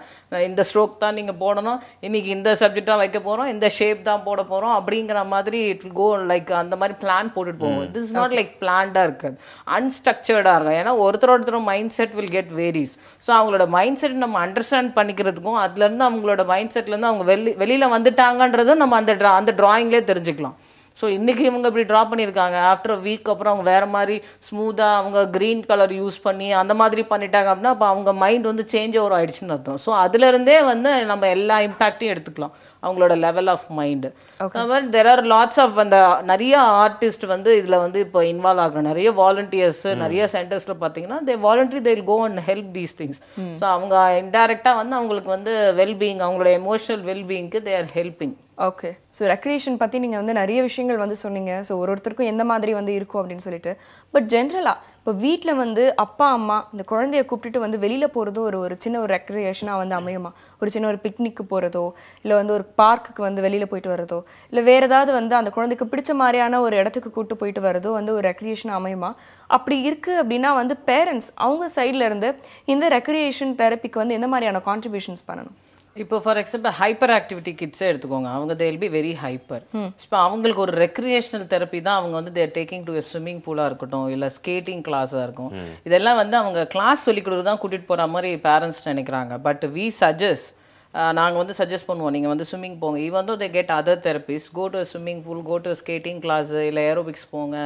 இந்த ஸ்ட்ரோக் தான் நீங்கள் போடணும் இன்றைக்கி இந்த சப்ஜெக்ட் தான் வைக்க போகிறோம் இந்த ஷேப் தான் போட போகிறோம் அப்படிங்கிற மாதிரி இட் கோ லைக் அந்த மாதிரி பிளான் போட்டுட்டு போவோம் திஸ் நாட் லைக் பிளான்டாக இருக்காது அன்ஸ்ட்ரக்சர்டாக இருக்கும் ஏன்னா ஒருத்தர் ஒருத்தர் mind set will get varies so அவங்களோட மைண்ட் செட் நம்ம அண்டர்ஸ்டாண்ட் பண்ணிக்கிறதுக்கும் அதுலேருந்து அவங்களோட மைண்ட் செட்லேருந்து அவங்க வெளி வெளியில் வந்துட்டாங்கன்றதும் நம்ம அந்த ட்ரா அந்த ட்ராயிங்லேயே தெரிஞ்சுக்கலாம் ஸோ இன்றைக்கி இவங்க இப்படி ட்ரா பண்ணியிருக்காங்க ஆஃப்டர் அ வீக் அப்புறம் அவங்க வேறு மாதிரி ஸ்மூத்தாக அவங்க க்ரீன் கலர் யூஸ் பண்ணி அந்த மாதிரி பண்ணிட்டாங்க அப்படின்னா அப்போ அவங்க மைண்ட் வந்து சேஞ்ச் ஓவர் ஆகிடுச்சுன்னு அர்த்தம் ஸோ அதுலேருந்தே வந்து நம்ம எல்லா இம்பேக்டையும் எடுத்துக்கலாம் அவங்களோட level of mind but there are lots of அந்த நிறைய ஆர்டிஸ்ட் வந்து இதில் வந்து இப்போ இன்வால்வ் ஆகுறோம் நிறைய வாலண்டியர்ஸ் நிறைய சென்டர்ஸில் பார்த்தீங்கன்னா they voluntary they go and help these things so அவங்க இன்டெரக்டாக வந்து அவங்களுக்கு வந்து வெல்பீயிங் அவங்களோட எமோஷனல் வெல்பீயிங்க்கு they are helping okay so recreation பற்றி நீங்கள் வந்து நிறைய விஷயங்கள் வந்து சொன்னீங்க ஸோ ஒரு ஒருத்தருக்கும் எந்த மாதிரி வந்து இருக்கும் அப்படின்னு சொல்லிட்டு பட் ஜென்ரலாக இப்போ வீட்டில் வந்து அப்பா அம்மா இந்த குழந்தைய கூப்பிட்டுட்டு வந்து வெளியில் போகிறதும் ஒரு ஒரு சின்ன ஒரு ரெக்ரியேஷனாக வந்து அமையுமா ஒரு சின்ன ஒரு பிக்னிக்கு போகிறதோ இல்லை வந்து ஒரு பார்க்குக்கு வந்து வெளியில் போயிட்டு வரதோ இல்லை வேறு ஏதாவது வந்து அந்த குழந்தைக்கு பிடிச்ச மாதிரியான ஒரு இடத்துக்கு கூப்பிட்டு போயிட்டு வரதோ வந்து ஒரு ரெக்ரியேஷனாக அமையுமா அப்படி இருக்குது அப்படின்னா வந்து பேரண்ட்ஸ் அவங்க சைட்லேருந்து இந்த ரெக்ரியேஷன் தெரப்பிக்கு வந்து எந்த மாதிரியான கான்ட்ரிபியூஷன்ஸ் பண்ணணும் இப்போ ஃபார் எக்ஸாம்பிள் ஹைப்பர் ஆக்டிவிட்டி கிட்ஸே எடுத்துக்கோங்க அவங்க தேல் பி வெரி ஹைப்பர் இப்போ அவங்களுக்கு ஒரு ரெக்ரியேஷனல் தெரப்பி தான் அவங்க வந்து தேர் டேக்கிங் டு ஸ்விம்மிங் பூலாக இருக்கட்டும் இல்லை ஸ்கேட்டிங் கிளாஸாக இருக்கும் இதெல்லாம் வந்து அவங்க கிளாஸ் சொல்லிக் கொடுத்து தான் கூட்டிகிட்டு போகிற மாதிரி பேரண்ட்ஸ் நினைக்கிறாங்க பட் வி சஜஸ்ட் நாங்கள் வந்து சஜஸ்ட் பண்ணுவோம் நீங்கள் வந்து ஸ்விம்மிங் போங்க even though they get other therapies go to swimming pool go to skating class இல்லை ஏரோபிக்ஸ் போங்க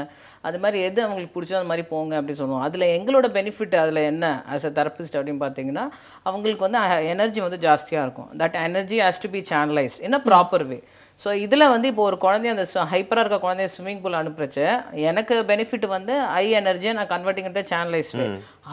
அது மாதிரி எது அவங்களுக்கு பிடிச்சோ அந்த மாதிரி போங்க அப்படின்னு சொல்லுவோம் அதில் எங்களோட பெனிஃபிட் அதில் என்ன ஆஸ் அ தெரப்பிஸ்ட் அப்படின்னு பார்த்தீங்கன்னா அவங்களுக்கு வந்து எனர்ஜி வந்து ஜாஸ்தியாக இருக்கும் that energy has to be channelise in a proper way so இதில் வந்து இப்போ ஒரு குழந்தைய அந்த ஹைப்பராக இருக்க குழந்தைய ஸ்விம்மிங் பூல் அனுப்புறச்சு எனக்கு பெனிஃபிட் வந்து ஹை எனர்ஜியை நான் கன்வெர்ட்டிங் சேனலைஸ்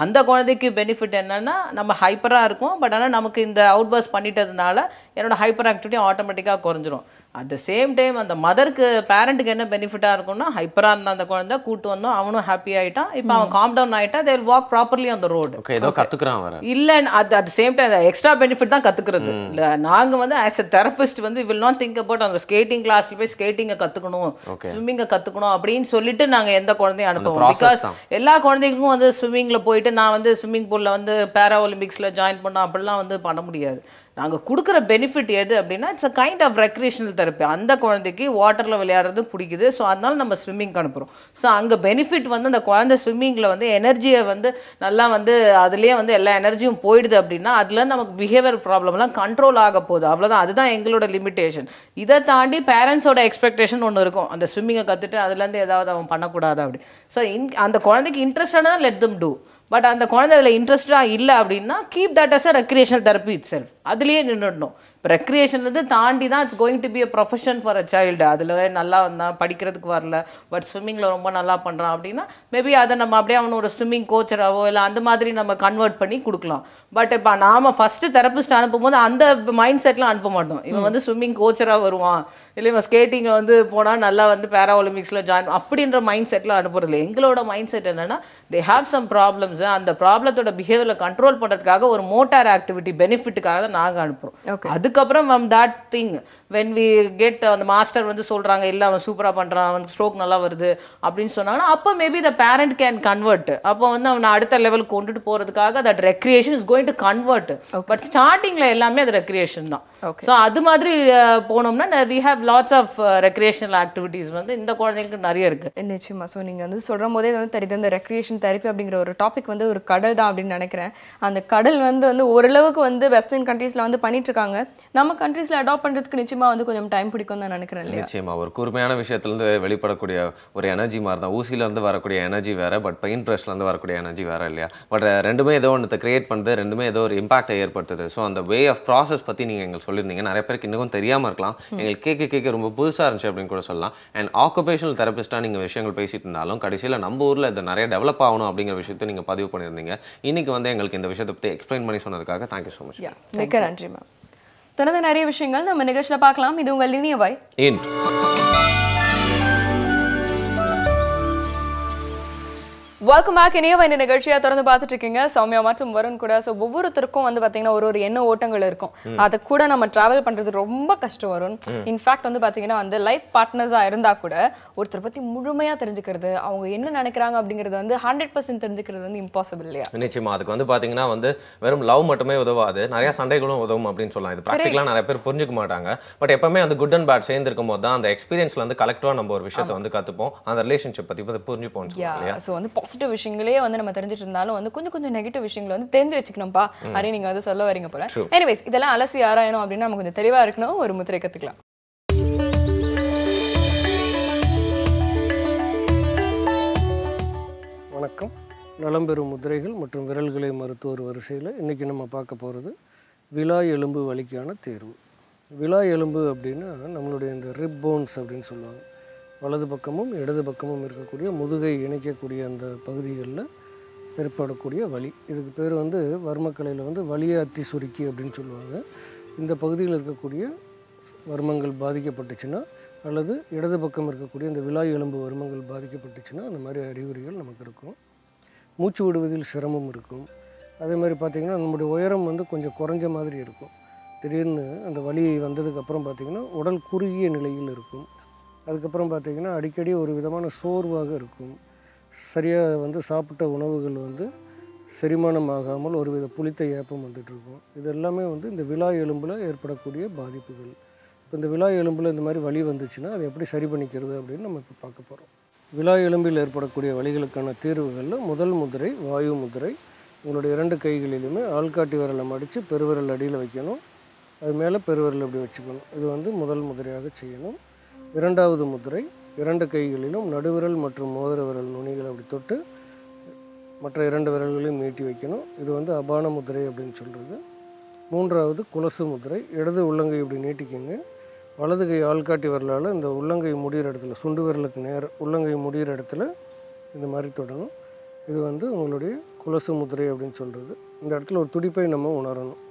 அந்த குழந்தைக்கு பெனிஃபிட் என்னன்னா நம்ம ஹைப்பராக இருக்கும் பட் ஆனால் நமக்கு இந்த அவுட் பஸ் பண்ணிட்டதுனால என்னோட ஹைப்பர் ஆக்டிவிட்டி ஆட்டோமேட்டிக்காக குறைஞ்சிரும் அட் த சேம் டைம் அந்த மதருக்கு பேரண்ட்டுக்கு என்ன பெனிஃபிட்டாக இருக்கும்னா ஹைப்பராக இருந்த அந்த குழந்தை கூட்டு வந்தோம் அவனும் ஹாப்பி ஆகிட்டான் இப்போ அவன் காம் டவுன் ஆகிட்டா தே வாக் ப்ராப்பர்லி அந்த ரோடு ஏதோ கற்றுக்குறான் இல்லை அது at same time extra benefit தான் கற்றுக்கிறது இல்லை நாங்கள் வந்து ஆஸ் எ தெரபிஸ்ட் வந்து வில் நாட் திங்க் அபவுட் அந்த ஸ்கேட்டிங் கிளாஸில் போய் ஸ்கேட்டிங்கை கற்றுக்கணும் ஸ்விம்மிங்கை கற்றுக்கணும் அப்படின்னு சொல்லிட்டு நாங்கள் எந்த குழந்தையும் அனுப்புவோம் பிகாஸ் எல்லா குழந்தைக்கும் வந்து ஸ்விம்மிங்கில் போயிட்டு நான் வந்து ஸ்விம்மிங் பூலில் வந்து பேரா ஒலிம்பிக்ஸில் ஜாயின் பண்ணோம் அப்படிலாம் வந்து பண்ண முடியாது நாங்கள் கொடுக்குற பெனிஃபிட் எது அப்படின்னா it's a kind of recreational therapy அந்த குழந்தைக்கு வாட்டரில் விளையாடுறது பிடிக்குது ஸோ அதனால நம்ம ஸ்விம்மிங் அனுப்புகிறோம் ஸோ அங்கே பெனிஃபிட் வந்து அந்த குழந்தை ஸ்விம்மிங்கில் வந்து எனர்ஜியை வந்து நல்லா வந்து அதுலேயே வந்து எல்லா எனர்ஜியும் போயிடுது அப்படின்னா அதில் நமக்கு பிஹேவியர் ப்ராப்ளம்லாம் கண்ட்ரோல் ஆக போகுது அவ்வளோதான் அதுதான் எங்களோட லிமிட்டேஷன் இதை தாண்டி பேரண்ட்ஸோட எக்ஸ்பெக்டேஷன் ஒன்று இருக்கும் அந்த ஸ்விம்மிங்கை கற்றுட்டு அதுலேருந்து ஏதாவது அவன் பண்ணக்கூடாது அப்படி ஸோ இன் அந்த குழந்தைக்கு இன்ட்ரெஸ்டாக லெட் தம் டூ பட் அந்த குழந்தை அதில் இன்ட்ரெஸ்டாக இல்லை அப்படின்னா keep that as a recreational therapy itself அதுலேயே நின்றுடணும் ரெக்ரியேஷன் வந்து தாண்டி தான் it's going to be a profession for a child அதில் நல்லா வந்தான் படிக்கிறதுக்கு வரல பட் ஸ்விம்மிங்கில் ரொம்ப நல்லா பண்ணுறான் அப்படின்னா மேபி அதை நம்ம அப்படியே அவனோட ஒரு ஸ்விம்மிங் கோச்சராகவோ இல்லை அந்த மாதிரி நம்ம கன்வெர்ட் பண்ணி கொடுக்கலாம் பட் இப்போ நாம் ஃபஸ்ட்டு தெரப்பிஸ்ட் அனுப்பும்போது அந்த மைண்ட் செட்லாம் அனுப்ப மாட்டோம் இவன் வந்து ஸ்விம்மிங் கோச்சராக வருவான் இல்லை இவன் ஸ்கேட்டிங்கில் வந்து போனால் நல்லா வந்து பேரா ஒலிம்பிக்ஸில் ஜாயின் அப்படின்ற மைண்ட் செட்லாம் அனுப்புறதில்லை எங்களோட மைண்ட் செட் என்னென்னா தே ஹாவ் சம் ப்ராப்ளம்ஸ் அந்த ப்ராப்ளத்தோட பிஹேவியரில் கண்ட்ரோல் பண்ணுறதுக்காக ஒரு மோட்டார் ஆக்டிவிட்டி பெனிஃபிட்டுக்காக தான் நாங்கள் அனுப்புகிறோம் அதுக்கு அதுக்கப்புறம் வம் that thing when we get அந்த மாஸ்டர் வந்து சொல்கிறாங்க இல்லை அவன் சூப்பராக பண்ணுறான் அவனுக்கு ஸ்ட்ரோக் நல்லா வருது அப்படின்னு சொன்னாங்கன்னா அப்போ maybe the parent can convert அப்போ வந்து அவனை அடுத்த லெவலுக்கு கொண்டுட்டு போகிறதுக்காக that recreation is going to convert but ஸ்டார்டிங்கில் எல்லாமே அது ரெக்ரியேஷன் தான் ஸோ அது மாதிரி போனோம்னா we have lots of recreational activities வந்து இந்த குழந்தைங்களுக்கு நிறைய இருக்குது நிச்சயமா ஸோ நீங்கள் வந்து சொல்ற போதே வந்து தெரியுது அந்த ரெக்ரியேஷன் தெரப்பி அப்படிங்கிற ஒரு டாபிக் வந்து ஒரு கடல் தான் அப்படின்னு நினைக்கிறேன் அந்த கடல் வந்து வந்து ஓரளவுக்கு வந்து வெஸ்டர்ன் கண்ட்ரீஸில் வந்து இருக்காங்க நம்ம கண்ட்ரீஸில் அடாப்ட் பண்ணுறதுக்கு நிச்சயமாக வந்து கொஞ்சம் டைம் பிடிக்கும் தான் நினைக்கிறேன் நிச்சயமாக ஒரு கூர்மையான விஷயத்துலேருந்து வெளிப்படக்கூடிய ஒரு எனர்ஜி மாதிரி தான் ஊசியிலேருந்து வரக்கூடிய எனர்ஜி வேறு பட் பெயிண்ட் ப்ரெஷ்லேருந்து வரக்கூடிய எனர்ஜி வேறு இல்லையா பட் ரெண்டுமே ஏதோ ஒன்று கிரியேட் பண்ணுறது ரெண்டுமே ஏதோ ஒரு இம்பாக்டை ஏற்படுத்துது ஸோ அந்த வே ஆஃப் ப்ராசஸ் பற்றி நீங்கள் எங்களுக்கு சொல்லியிருந்தீங்க நிறைய பேருக்கு இன்னும் தெரியாமல் இருக்கலாம் எங்களுக்கு கேட்க கேட்க ரொம்ப புதுசாக இருந்துச்சு அப்படின்னு கூட சொல்லலாம் அண்ட் ஆக்குபேஷனல் தெரபிஸ்ட்டாக நீங்கள் விஷயங்கள் பேசிட்டு இருந்தாலும் கடைசியில் நம்ம ஊரில் இது நிறைய டெவலப் ஆகணும் அப்படிங்கிற விஷயத்தை நீங்கள் பதிவு பண்ணியிருந்தீங்க இன்றைக்கி வந்து எங்களுக்கு இந்த விஷயத்தை பற்றி எக்ஸ்பிளைன் பண்ணி சொன்னதுக்காக தேங்க்யூ ஸோ மச் மிக்க நன்றி மேம் தொடர்ந்து நிறைய விஷயங்கள் நம்ம நிகழ்ச்சியில் பார்க்கலாம் இது உங்கள் இனிய வாய் இன் வெல்கம் பேக் இனிய இந்த நிகழ்ச்சியாக திறந்து பார்த்துட்டு இருக்கீங்க சௌமியா மற்றும் வருண் கூட ஸோ ஒவ்வொருத்தருக்கும் வந்து பாத்தீங்கன்னா ஒரு ஒரு எண்ண ஓட்டங்கள் இருக்கும் அதை கூட நம்ம ட்ராவல் பண்றது ரொம்ப கஷ்டம் வரும் இன்ஃபேக்ட் வந்து பாத்தீங்கன்னா வந்து லைஃப் பார்ட்னர்ஸா இருந்தா கூட ஒருத்தர் பத்தி முழுமையா தெரிஞ்சுக்கிறது அவங்க என்ன நினைக்கிறாங்க அப்படிங்கிறது வந்து ஹண்ட்ரட் பர்சன்ட் தெரிஞ்சுக்கிறது வந்து இம்பாசிபிள் இல்லையா நிச்சயமா அதுக்கு வந்து பாத்தீங்கன்னா வந்து வெறும் லவ் மட்டுமே உதவாது நிறைய சண்டைகளும் உதவும் அப்படின்னு சொல்லலாம் இது ப்ராக்டிக்கலாக நிறைய பேர் புரிஞ்சுக்க மாட்டாங்க பட் எப்பவுமே வந்து குட் அண்ட் பேட் சேர்ந்து இருக்கும் தான் அந்த எக்ஸ்பீரியன்ஸ்ல வந்து கலெக்டிவா நம்ம ஒரு விஷயத்தை வந்து கத்துப்போம் அந்த ரிலேஷன்ஷிப் பத்தி புரிஞ்சுப்போம் வந்து பாசிட்டிவ் விஷயங்களே வந்து நம்ம தெரிஞ்சுட்டு இருந்தாலும் வந்து கொஞ்சம் கொஞ்சம் நெகட்டிவ் விஷயங்களை வந்து தெரிஞ்சு வச்சுக்கணும்ப்பா அப்படின்னு நீங்க வந்து சொல்ல வரீங்க போல எனிவேஸ் இதெல்லாம் அலசி ஆராயணும் அப்படின்னு நம்ம கொஞ்சம் தெளிவா இருக்கணும் ஒரு முத்திரை கத்துக்கலாம் வணக்கம் நலம்பெறும் முதிரைகள் மற்றும் விரல்களை மருத்துவர் வரிசையில் இன்றைக்கி நம்ம பார்க்க போகிறது விழா எலும்பு வலிக்கான தேர்வு விழா எலும்பு அப்படின்னா நம்மளுடைய இந்த ரிப் போன்ஸ் அப்படின்னு சொல்லுவாங்க வலது பக்கமும் இடது பக்கமும் இருக்கக்கூடிய முதுகை இணைக்கக்கூடிய அந்த பகுதிகளில் ஏற்படக்கூடிய வலி இதுக்கு பேர் வந்து வர்மக்கலையில் வந்து வலிய அத்தி சுருக்கி அப்படின்னு சொல்லுவாங்க இந்த பகுதியில் இருக்கக்கூடிய வர்மங்கள் பாதிக்கப்பட்டுச்சுன்னா அல்லது இடது பக்கம் இருக்கக்கூடிய இந்த விழா எலும்பு வர்மங்கள் பாதிக்கப்பட்டுச்சுன்னா அந்த மாதிரி அறிகுறிகள் நமக்கு இருக்கும் மூச்சு விடுவதில் சிரமம் இருக்கும் அதே மாதிரி பார்த்திங்கன்னா நம்முடைய உயரம் வந்து கொஞ்சம் குறைஞ்ச மாதிரி இருக்கும் திடீர்னு அந்த வலி வந்ததுக்கப்புறம் பார்த்திங்கன்னா உடல் குறுகிய நிலையில் இருக்கும் அதுக்கப்புறம் பார்த்திங்கன்னா அடிக்கடி ஒரு விதமான சோர்வாக இருக்கும் சரியாக வந்து சாப்பிட்ட உணவுகள் வந்து செரிமானம் ஆகாமல் ஒரு வித புளித்த ஏப்பம் வந்துட்டுருக்கும் இது எல்லாமே வந்து இந்த விழா எலும்பில் ஏற்படக்கூடிய பாதிப்புகள் இப்போ இந்த விழா எலும்பில் இந்த மாதிரி வழி வந்துச்சுன்னா அதை எப்படி சரி பண்ணிக்கிறது அப்படின்னு நம்ம இப்போ பார்க்க போகிறோம் விழா எலும்பில் ஏற்படக்கூடிய வழிகளுக்கான தீர்வுகளில் முதல் முதிரை வாயு முதிரை உங்களுடைய இரண்டு கைகளிலுமே ஆள்காட்டி விரலை மடித்து பெருவிரல் அடியில் வைக்கணும் அது மேலே பெருவிரல் அப்படி வச்சுக்கணும் இது வந்து முதல் முதிரையாக செய்யணும் இரண்டாவது முத்திரை இரண்டு கைகளிலும் நடுவிரல் மற்றும் மோதிர விரல் நுனிகளை அப்படி தொட்டு மற்ற இரண்டு விரல்களையும் நீட்டி வைக்கணும் இது வந்து அபான முதிரை அப்படின்னு சொல்கிறது மூன்றாவது குலசு முதிரை இடது உள்ளங்கை இப்படி நீட்டிக்கங்க வலது கை ஆள்காட்டி வரலால் இந்த உள்ளங்கை முடிகிற இடத்துல சுண்டு விரலுக்கு நேர உள்ளங்கை முடிகிற இடத்துல இந்த மாதிரி தொடணும் இது வந்து உங்களுடைய குலசு முதிரை அப்படின்னு சொல்கிறது இந்த இடத்துல ஒரு துடிப்பை நம்ம உணரணும்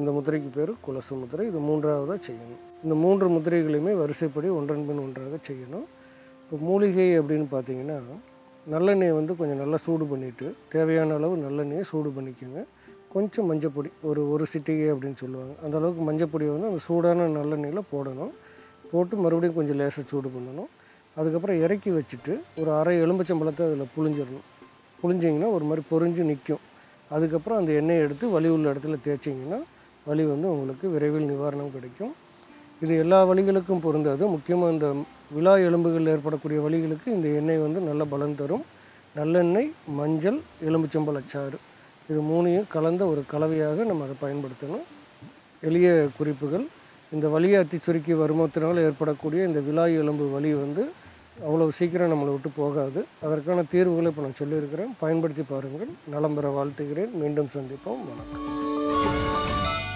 இந்த முதிரைக்கு பேர் குலசு முதிரை இது மூன்றாவதாக செய்யணும் இந்த மூன்று முதிரைகளையுமே வரிசைப்படி ஒன்றன் பின் ஒன்றாக செய்யணும் இப்போ மூலிகை அப்படின்னு பார்த்தீங்கன்னா நல்லெண்ணெயை வந்து கொஞ்சம் நல்லா சூடு பண்ணிவிட்டு தேவையான அளவு நல்லெண்ணெயை சூடு பண்ணிக்கோங்க கொஞ்சம் மஞ்சப்பொடி ஒரு ஒரு சிட்டிகை அப்படின்னு சொல்லுவாங்க அந்த அளவுக்கு மஞ்சப்பொடியை வந்து அந்த சூடான நல்லெண்ணெயில் போடணும் போட்டு மறுபடியும் கொஞ்சம் லேசாக சூடு பண்ணணும் அதுக்கப்புறம் இறக்கி வச்சுட்டு ஒரு அரை எலும்பச்சம்பழத்தை அதில் புழிஞ்சிடணும் புழிஞ்சிங்கன்னா ஒரு மாதிரி பொறிஞ்சு நிற்கும் அதுக்கப்புறம் அந்த எண்ணெயை எடுத்து வலி உள்ள இடத்துல தேய்ச்சிங்கன்னா வலி வந்து உங்களுக்கு விரைவில் நிவாரணம் கிடைக்கும் இது எல்லா வழிகளுக்கும் பொருந்தாது முக்கியமாக இந்த விழா எலும்புகளில் ஏற்படக்கூடிய வழிகளுக்கு இந்த எண்ணெய் வந்து நல்ல பலன் தரும் நல்லெண்ணெய் மஞ்சள் எலும்புச்சம்பளச்சாறு இது மூணையும் கலந்த ஒரு கலவையாக நம்ம அதை பயன்படுத்தணும் எளிய குறிப்புகள் இந்த அத்தி அத்திச்சுருக்கி வருமத்தினால் ஏற்படக்கூடிய இந்த விழா எலும்பு வலி வந்து அவ்வளோ சீக்கிரம் நம்மளை விட்டு போகாது அதற்கான தீர்வுகளை இப்போ நான் சொல்லியிருக்கிறேன் பயன்படுத்தி பாருங்கள் நலம் பெற வாழ்த்துகிறேன் மீண்டும் சந்திப்போம் வணக்கம்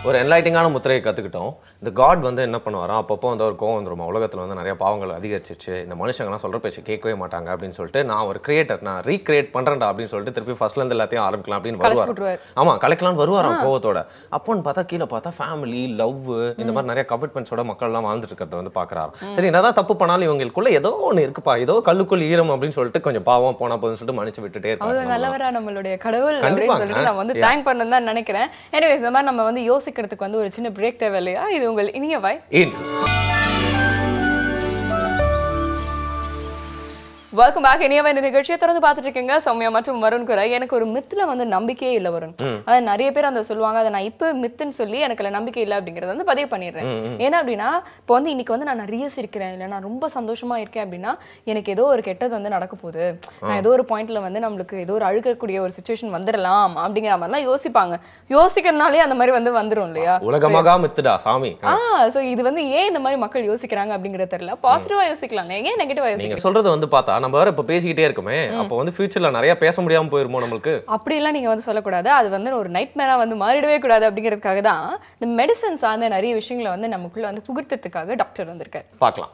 ஒரு என்லைட்டிங்கான முத்திரையை கற்றுக்கிட்டோம் இந்த காட் வந்து என்ன பண்ணுவாராம் அப்பப்போ வந்து ஒரு கோவம் வந்துருமா உலகத்தில் வந்து நிறைய பாவங்கள் அதிகரிச்சிச்சு இந்த மனுஷங்கலாம் சொல்கிற பேச்சு கேட்கவே மாட்டாங்க அப்படின்னு சொல்லிட்டு நான் ஒரு கிரியேட்டர் நான் ரீக்ரியேட் பண்ணுறேன்டா அப்படின்னு சொல்லிட்டு திருப்பி ஃபஸ்ட்லேருந்து எல்லாத்தையும் ஆரம்பிக்கலாம் அப்படின்னு வருவார் ஆமாம் கலக்கலாம்னு வருவாராம் கோவத்தோட அப்போன்னு பார்த்தா கீழே பார்த்தா ஃபேமிலி லவ் இந்த மாதிரி நிறைய கமிட்மெண்ட்ஸோட மக்கள்லாம் வாழ்ந்துட்டு இருக்கிறத வந்து பார்க்குறாரு சரி என்னதான் தப்பு பண்ணாலும் இவங்களுக்குள்ள ஏதோ ஒன்று இருக்குப்பா ஏதோ கல்லுக்குள் ஈரம் அப்படின்னு சொல்லிட்டு கொஞ்சம் பாவம் போனா போதுன்னு சொல்லிட்டு மன்னிச்சு விட்டுட்டே நல்லவரா நம்மளுடைய கடவுள் அப்படின்னு நான் வந்து தேங்க் பண்ணணும் தான் நினைக்கிறேன் எனவே இந்த மாதிரி நம்ம வந்து யோசிக்கிறதுக்கு வந்து ஒரு சின்ன பிரேக் தேவை இல்லையா இது உங்கள் இனிய வாய் இன்று வெல்கம் பேக் இனியாவே இந்த நிகழ்ச்சியை தொடர்ந்து பார்த்துட்டு இருக்கீங்க சௌமியா மற்றும் வருண் குறை எனக்கு ஒரு மித்தில் வந்து நம்பிக்கையே இல்லை வருண் அதை நிறைய பேர் அந்த சொல்லுவாங்க அதை நான் இப்போ மித்துன்னு சொல்லி எனக்கு நம்பிக்கை இல்லை அப்படிங்கிறத வந்து பதிவு பண்ணிடுறேன் ஏன்னா அப்படின்னா இப்போ வந்து இன்னைக்கு வந்து நான் நிறைய சிரிக்கிறேன் இல்லை நான் ரொம்ப சந்தோஷமா இருக்கேன் அப்படின்னா எனக்கு ஏதோ ஒரு கெட்டது வந்து நடக்க போகுது நான் ஏதோ ஒரு பாயிண்ட்ல வந்து நம்மளுக்கு ஏதோ ஒரு அழுகக்கூடிய ஒரு சுச்சுவேஷன் வந்துடலாம் அப்படிங்கிற மாதிரிலாம் யோசிப்பாங்க யோசிக்கிறதுனாலே அந்த மாதிரி வந்து வந்துடும் இல்லையா உலகமாக மித்துடா சாமி ஆ இது வந்து ஏன் இந்த மாதிரி மக்கள் யோசிக்கிறாங்க அப்படிங்கிறது தெரியல பாசிட்டிவா யோசிக்கலாம் ஏன் நெகட்டிவா யோசிக்கிறீங்க சொல்றது வந்து பார்த்தா நம்ம வேற இப்போ பேசிக்கிட்டே இருக்குமே அப்போ வந்து ஃபியூச்சர்ல நிறைய பேச முடியாமல் போயிருமோ அப்படி அப்படிலாம் நீங்கள் வந்து சொல்லக்கூடாது அது வந்து ஒரு நைட் மேரா வந்து மாறிடவே கூடாது அப்படிங்கிறதுக்காக தான் இந்த மெடிசன் சார்ந்த நிறைய விஷயங்களை வந்து நமக்குள்ளே வந்து புகுத்தத்துக்காக டாக்டர் வந்திருக்காரு பார்க்கலாம்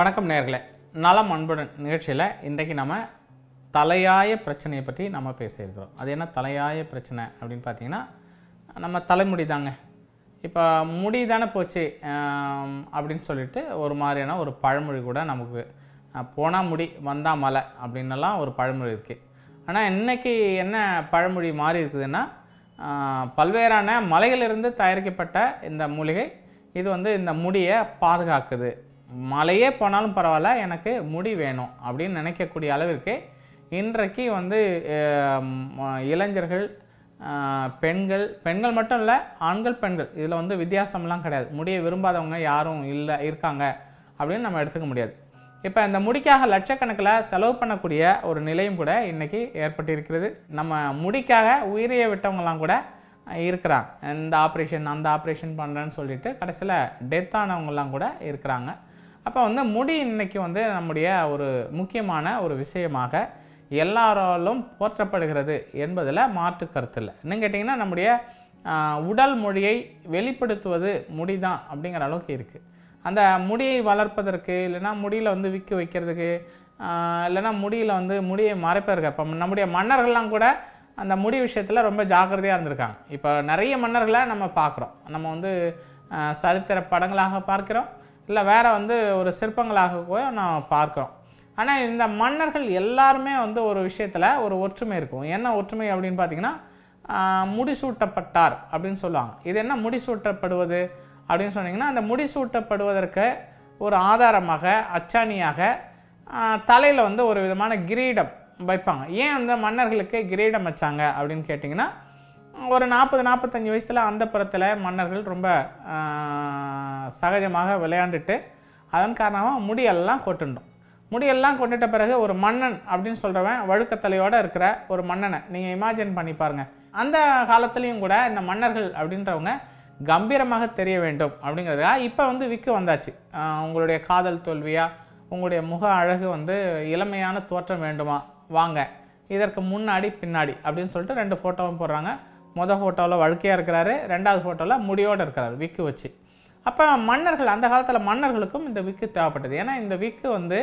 வணக்கம் நேர்களே நலம் அன்புடன் நிகழ்ச்சியில் இன்றைக்கு நம்ம தலையாய பிரச்சனையை பற்றி நம்ம பேசியிருக்கிறோம் அது என்ன தலையாய பிரச்சனை அப்படின்னு பார்த்தீங்கன்னா நம்ம தலைமுடி தாங்க இப்போ முடி தானே போச்சு அப்படின்னு சொல்லிட்டு ஒரு மாதிரியான ஒரு பழமொழி கூட நமக்கு போனால் முடி வந்தால் மலை அப்படின்னலாம் ஒரு பழமொழி இருக்குது ஆனால் இன்றைக்கி என்ன பழமொழி மாறி இருக்குதுன்னா பல்வேறான மலைகளிலிருந்து தயாரிக்கப்பட்ட இந்த மூலிகை இது வந்து இந்த முடியை பாதுகாக்குது மலையே போனாலும் பரவாயில்ல எனக்கு முடி வேணும் அப்படின்னு நினைக்கக்கூடிய அளவிற்கு இன்றைக்கு வந்து இளைஞர்கள் பெண்கள் பெண்கள் மட்டும் இல்லை ஆண்கள் பெண்கள் இதில் வந்து வித்தியாசம்லாம் கிடையாது முடியை விரும்பாதவங்க யாரும் இல்லை இருக்காங்க அப்படின்னு நம்ம எடுத்துக்க முடியாது இப்போ இந்த முடிக்காக லட்சக்கணக்கில் செலவு பண்ணக்கூடிய ஒரு நிலையும் கூட இன்றைக்கி ஏற்பட்டிருக்கிறது நம்ம முடிக்காக உயிரியை விட்டவங்களாம் கூட இருக்கிறாங்க இந்த ஆப்ரேஷன் அந்த ஆப்ரேஷன் பண்ணுறேன்னு சொல்லிட்டு கடைசியில் டெத் ஆனவங்களாம் கூட இருக்கிறாங்க அப்போ வந்து முடி இன்றைக்கி வந்து நம்முடைய ஒரு முக்கியமான ஒரு விஷயமாக எல்லாராலும் போற்றப்படுகிறது என்பதில் மாற்று கருத்து இல்லை இன்னும் கேட்டிங்கன்னா நம்முடைய உடல் மொழியை வெளிப்படுத்துவது முடிதான் அப்படிங்கிற அளவுக்கு இருக்குது அந்த முடியை வளர்ப்பதற்கு இல்லைன்னா முடியில் வந்து விற்க வைக்கிறதுக்கு இல்லைன்னா முடியில் வந்து முடியை மறைப்பதற்கு இப்போ நம்முடைய மன்னர்கள்லாம் கூட அந்த முடி விஷயத்தில் ரொம்ப ஜாக்கிரதையாக இருந்திருக்காங்க இப்போ நிறைய மன்னர்களை நம்ம பார்க்குறோம் நம்ம வந்து சரித்திர படங்களாக பார்க்குறோம் இல்லை வேறு வந்து ஒரு சிற்பங்களாக நான் பார்க்குறோம் ஆனால் இந்த மன்னர்கள் எல்லாருமே வந்து ஒரு விஷயத்தில் ஒரு ஒற்றுமை இருக்கும் என்ன ஒற்றுமை அப்படின்னு பார்த்தீங்கன்னா முடிசூட்டப்பட்டார் அப்படின்னு சொல்லுவாங்க இது என்ன முடிசூட்டப்படுவது அப்படின்னு சொன்னிங்கன்னா அந்த முடிசூட்டப்படுவதற்கு ஒரு ஆதாரமாக அச்சாணியாக தலையில் வந்து ஒரு விதமான கிரீடம் வைப்பாங்க ஏன் அந்த மன்னர்களுக்கு கிரீடம் வச்சாங்க அப்படின்னு கேட்டிங்கன்னா ஒரு நாற்பது நாற்பத்தஞ்சு வயசில் அந்த புறத்தில் மன்னர்கள் ரொம்ப சகஜமாக விளையாண்டுட்டு அதன் காரணமாக முடியெல்லாம் கொட்டுண்டோம் முடியெல்லாம் கொண்டுட்ட பிறகு ஒரு மன்னன் அப்படின்னு சொல்கிறவன் வழுக்கத்தலையோடு இருக்கிற ஒரு மன்னனை நீங்கள் இமேஜின் பண்ணி பாருங்கள் அந்த காலத்துலேயும் கூட இந்த மன்னர்கள் அப்படின்றவங்க கம்பீரமாக தெரிய வேண்டும் அப்படிங்கிறதுக்காக இப்போ வந்து விக்கு வந்தாச்சு உங்களுடைய காதல் தோல்வியாக உங்களுடைய முக அழகு வந்து இளமையான தோற்றம் வேண்டுமா வாங்க இதற்கு முன்னாடி பின்னாடி அப்படின்னு சொல்லிட்டு ரெண்டு ஃபோட்டோவும் போடுறாங்க மொதல் ஃபோட்டோவில் வழுக்கையாக இருக்கிறாரு ரெண்டாவது ஃபோட்டோவில் முடியோடு இருக்கிறாரு விக்கு வச்சு அப்போ மன்னர்கள் அந்த காலத்தில் மன்னர்களுக்கும் இந்த விக்கு தேவைப்பட்டது ஏன்னா இந்த விக்கு வந்து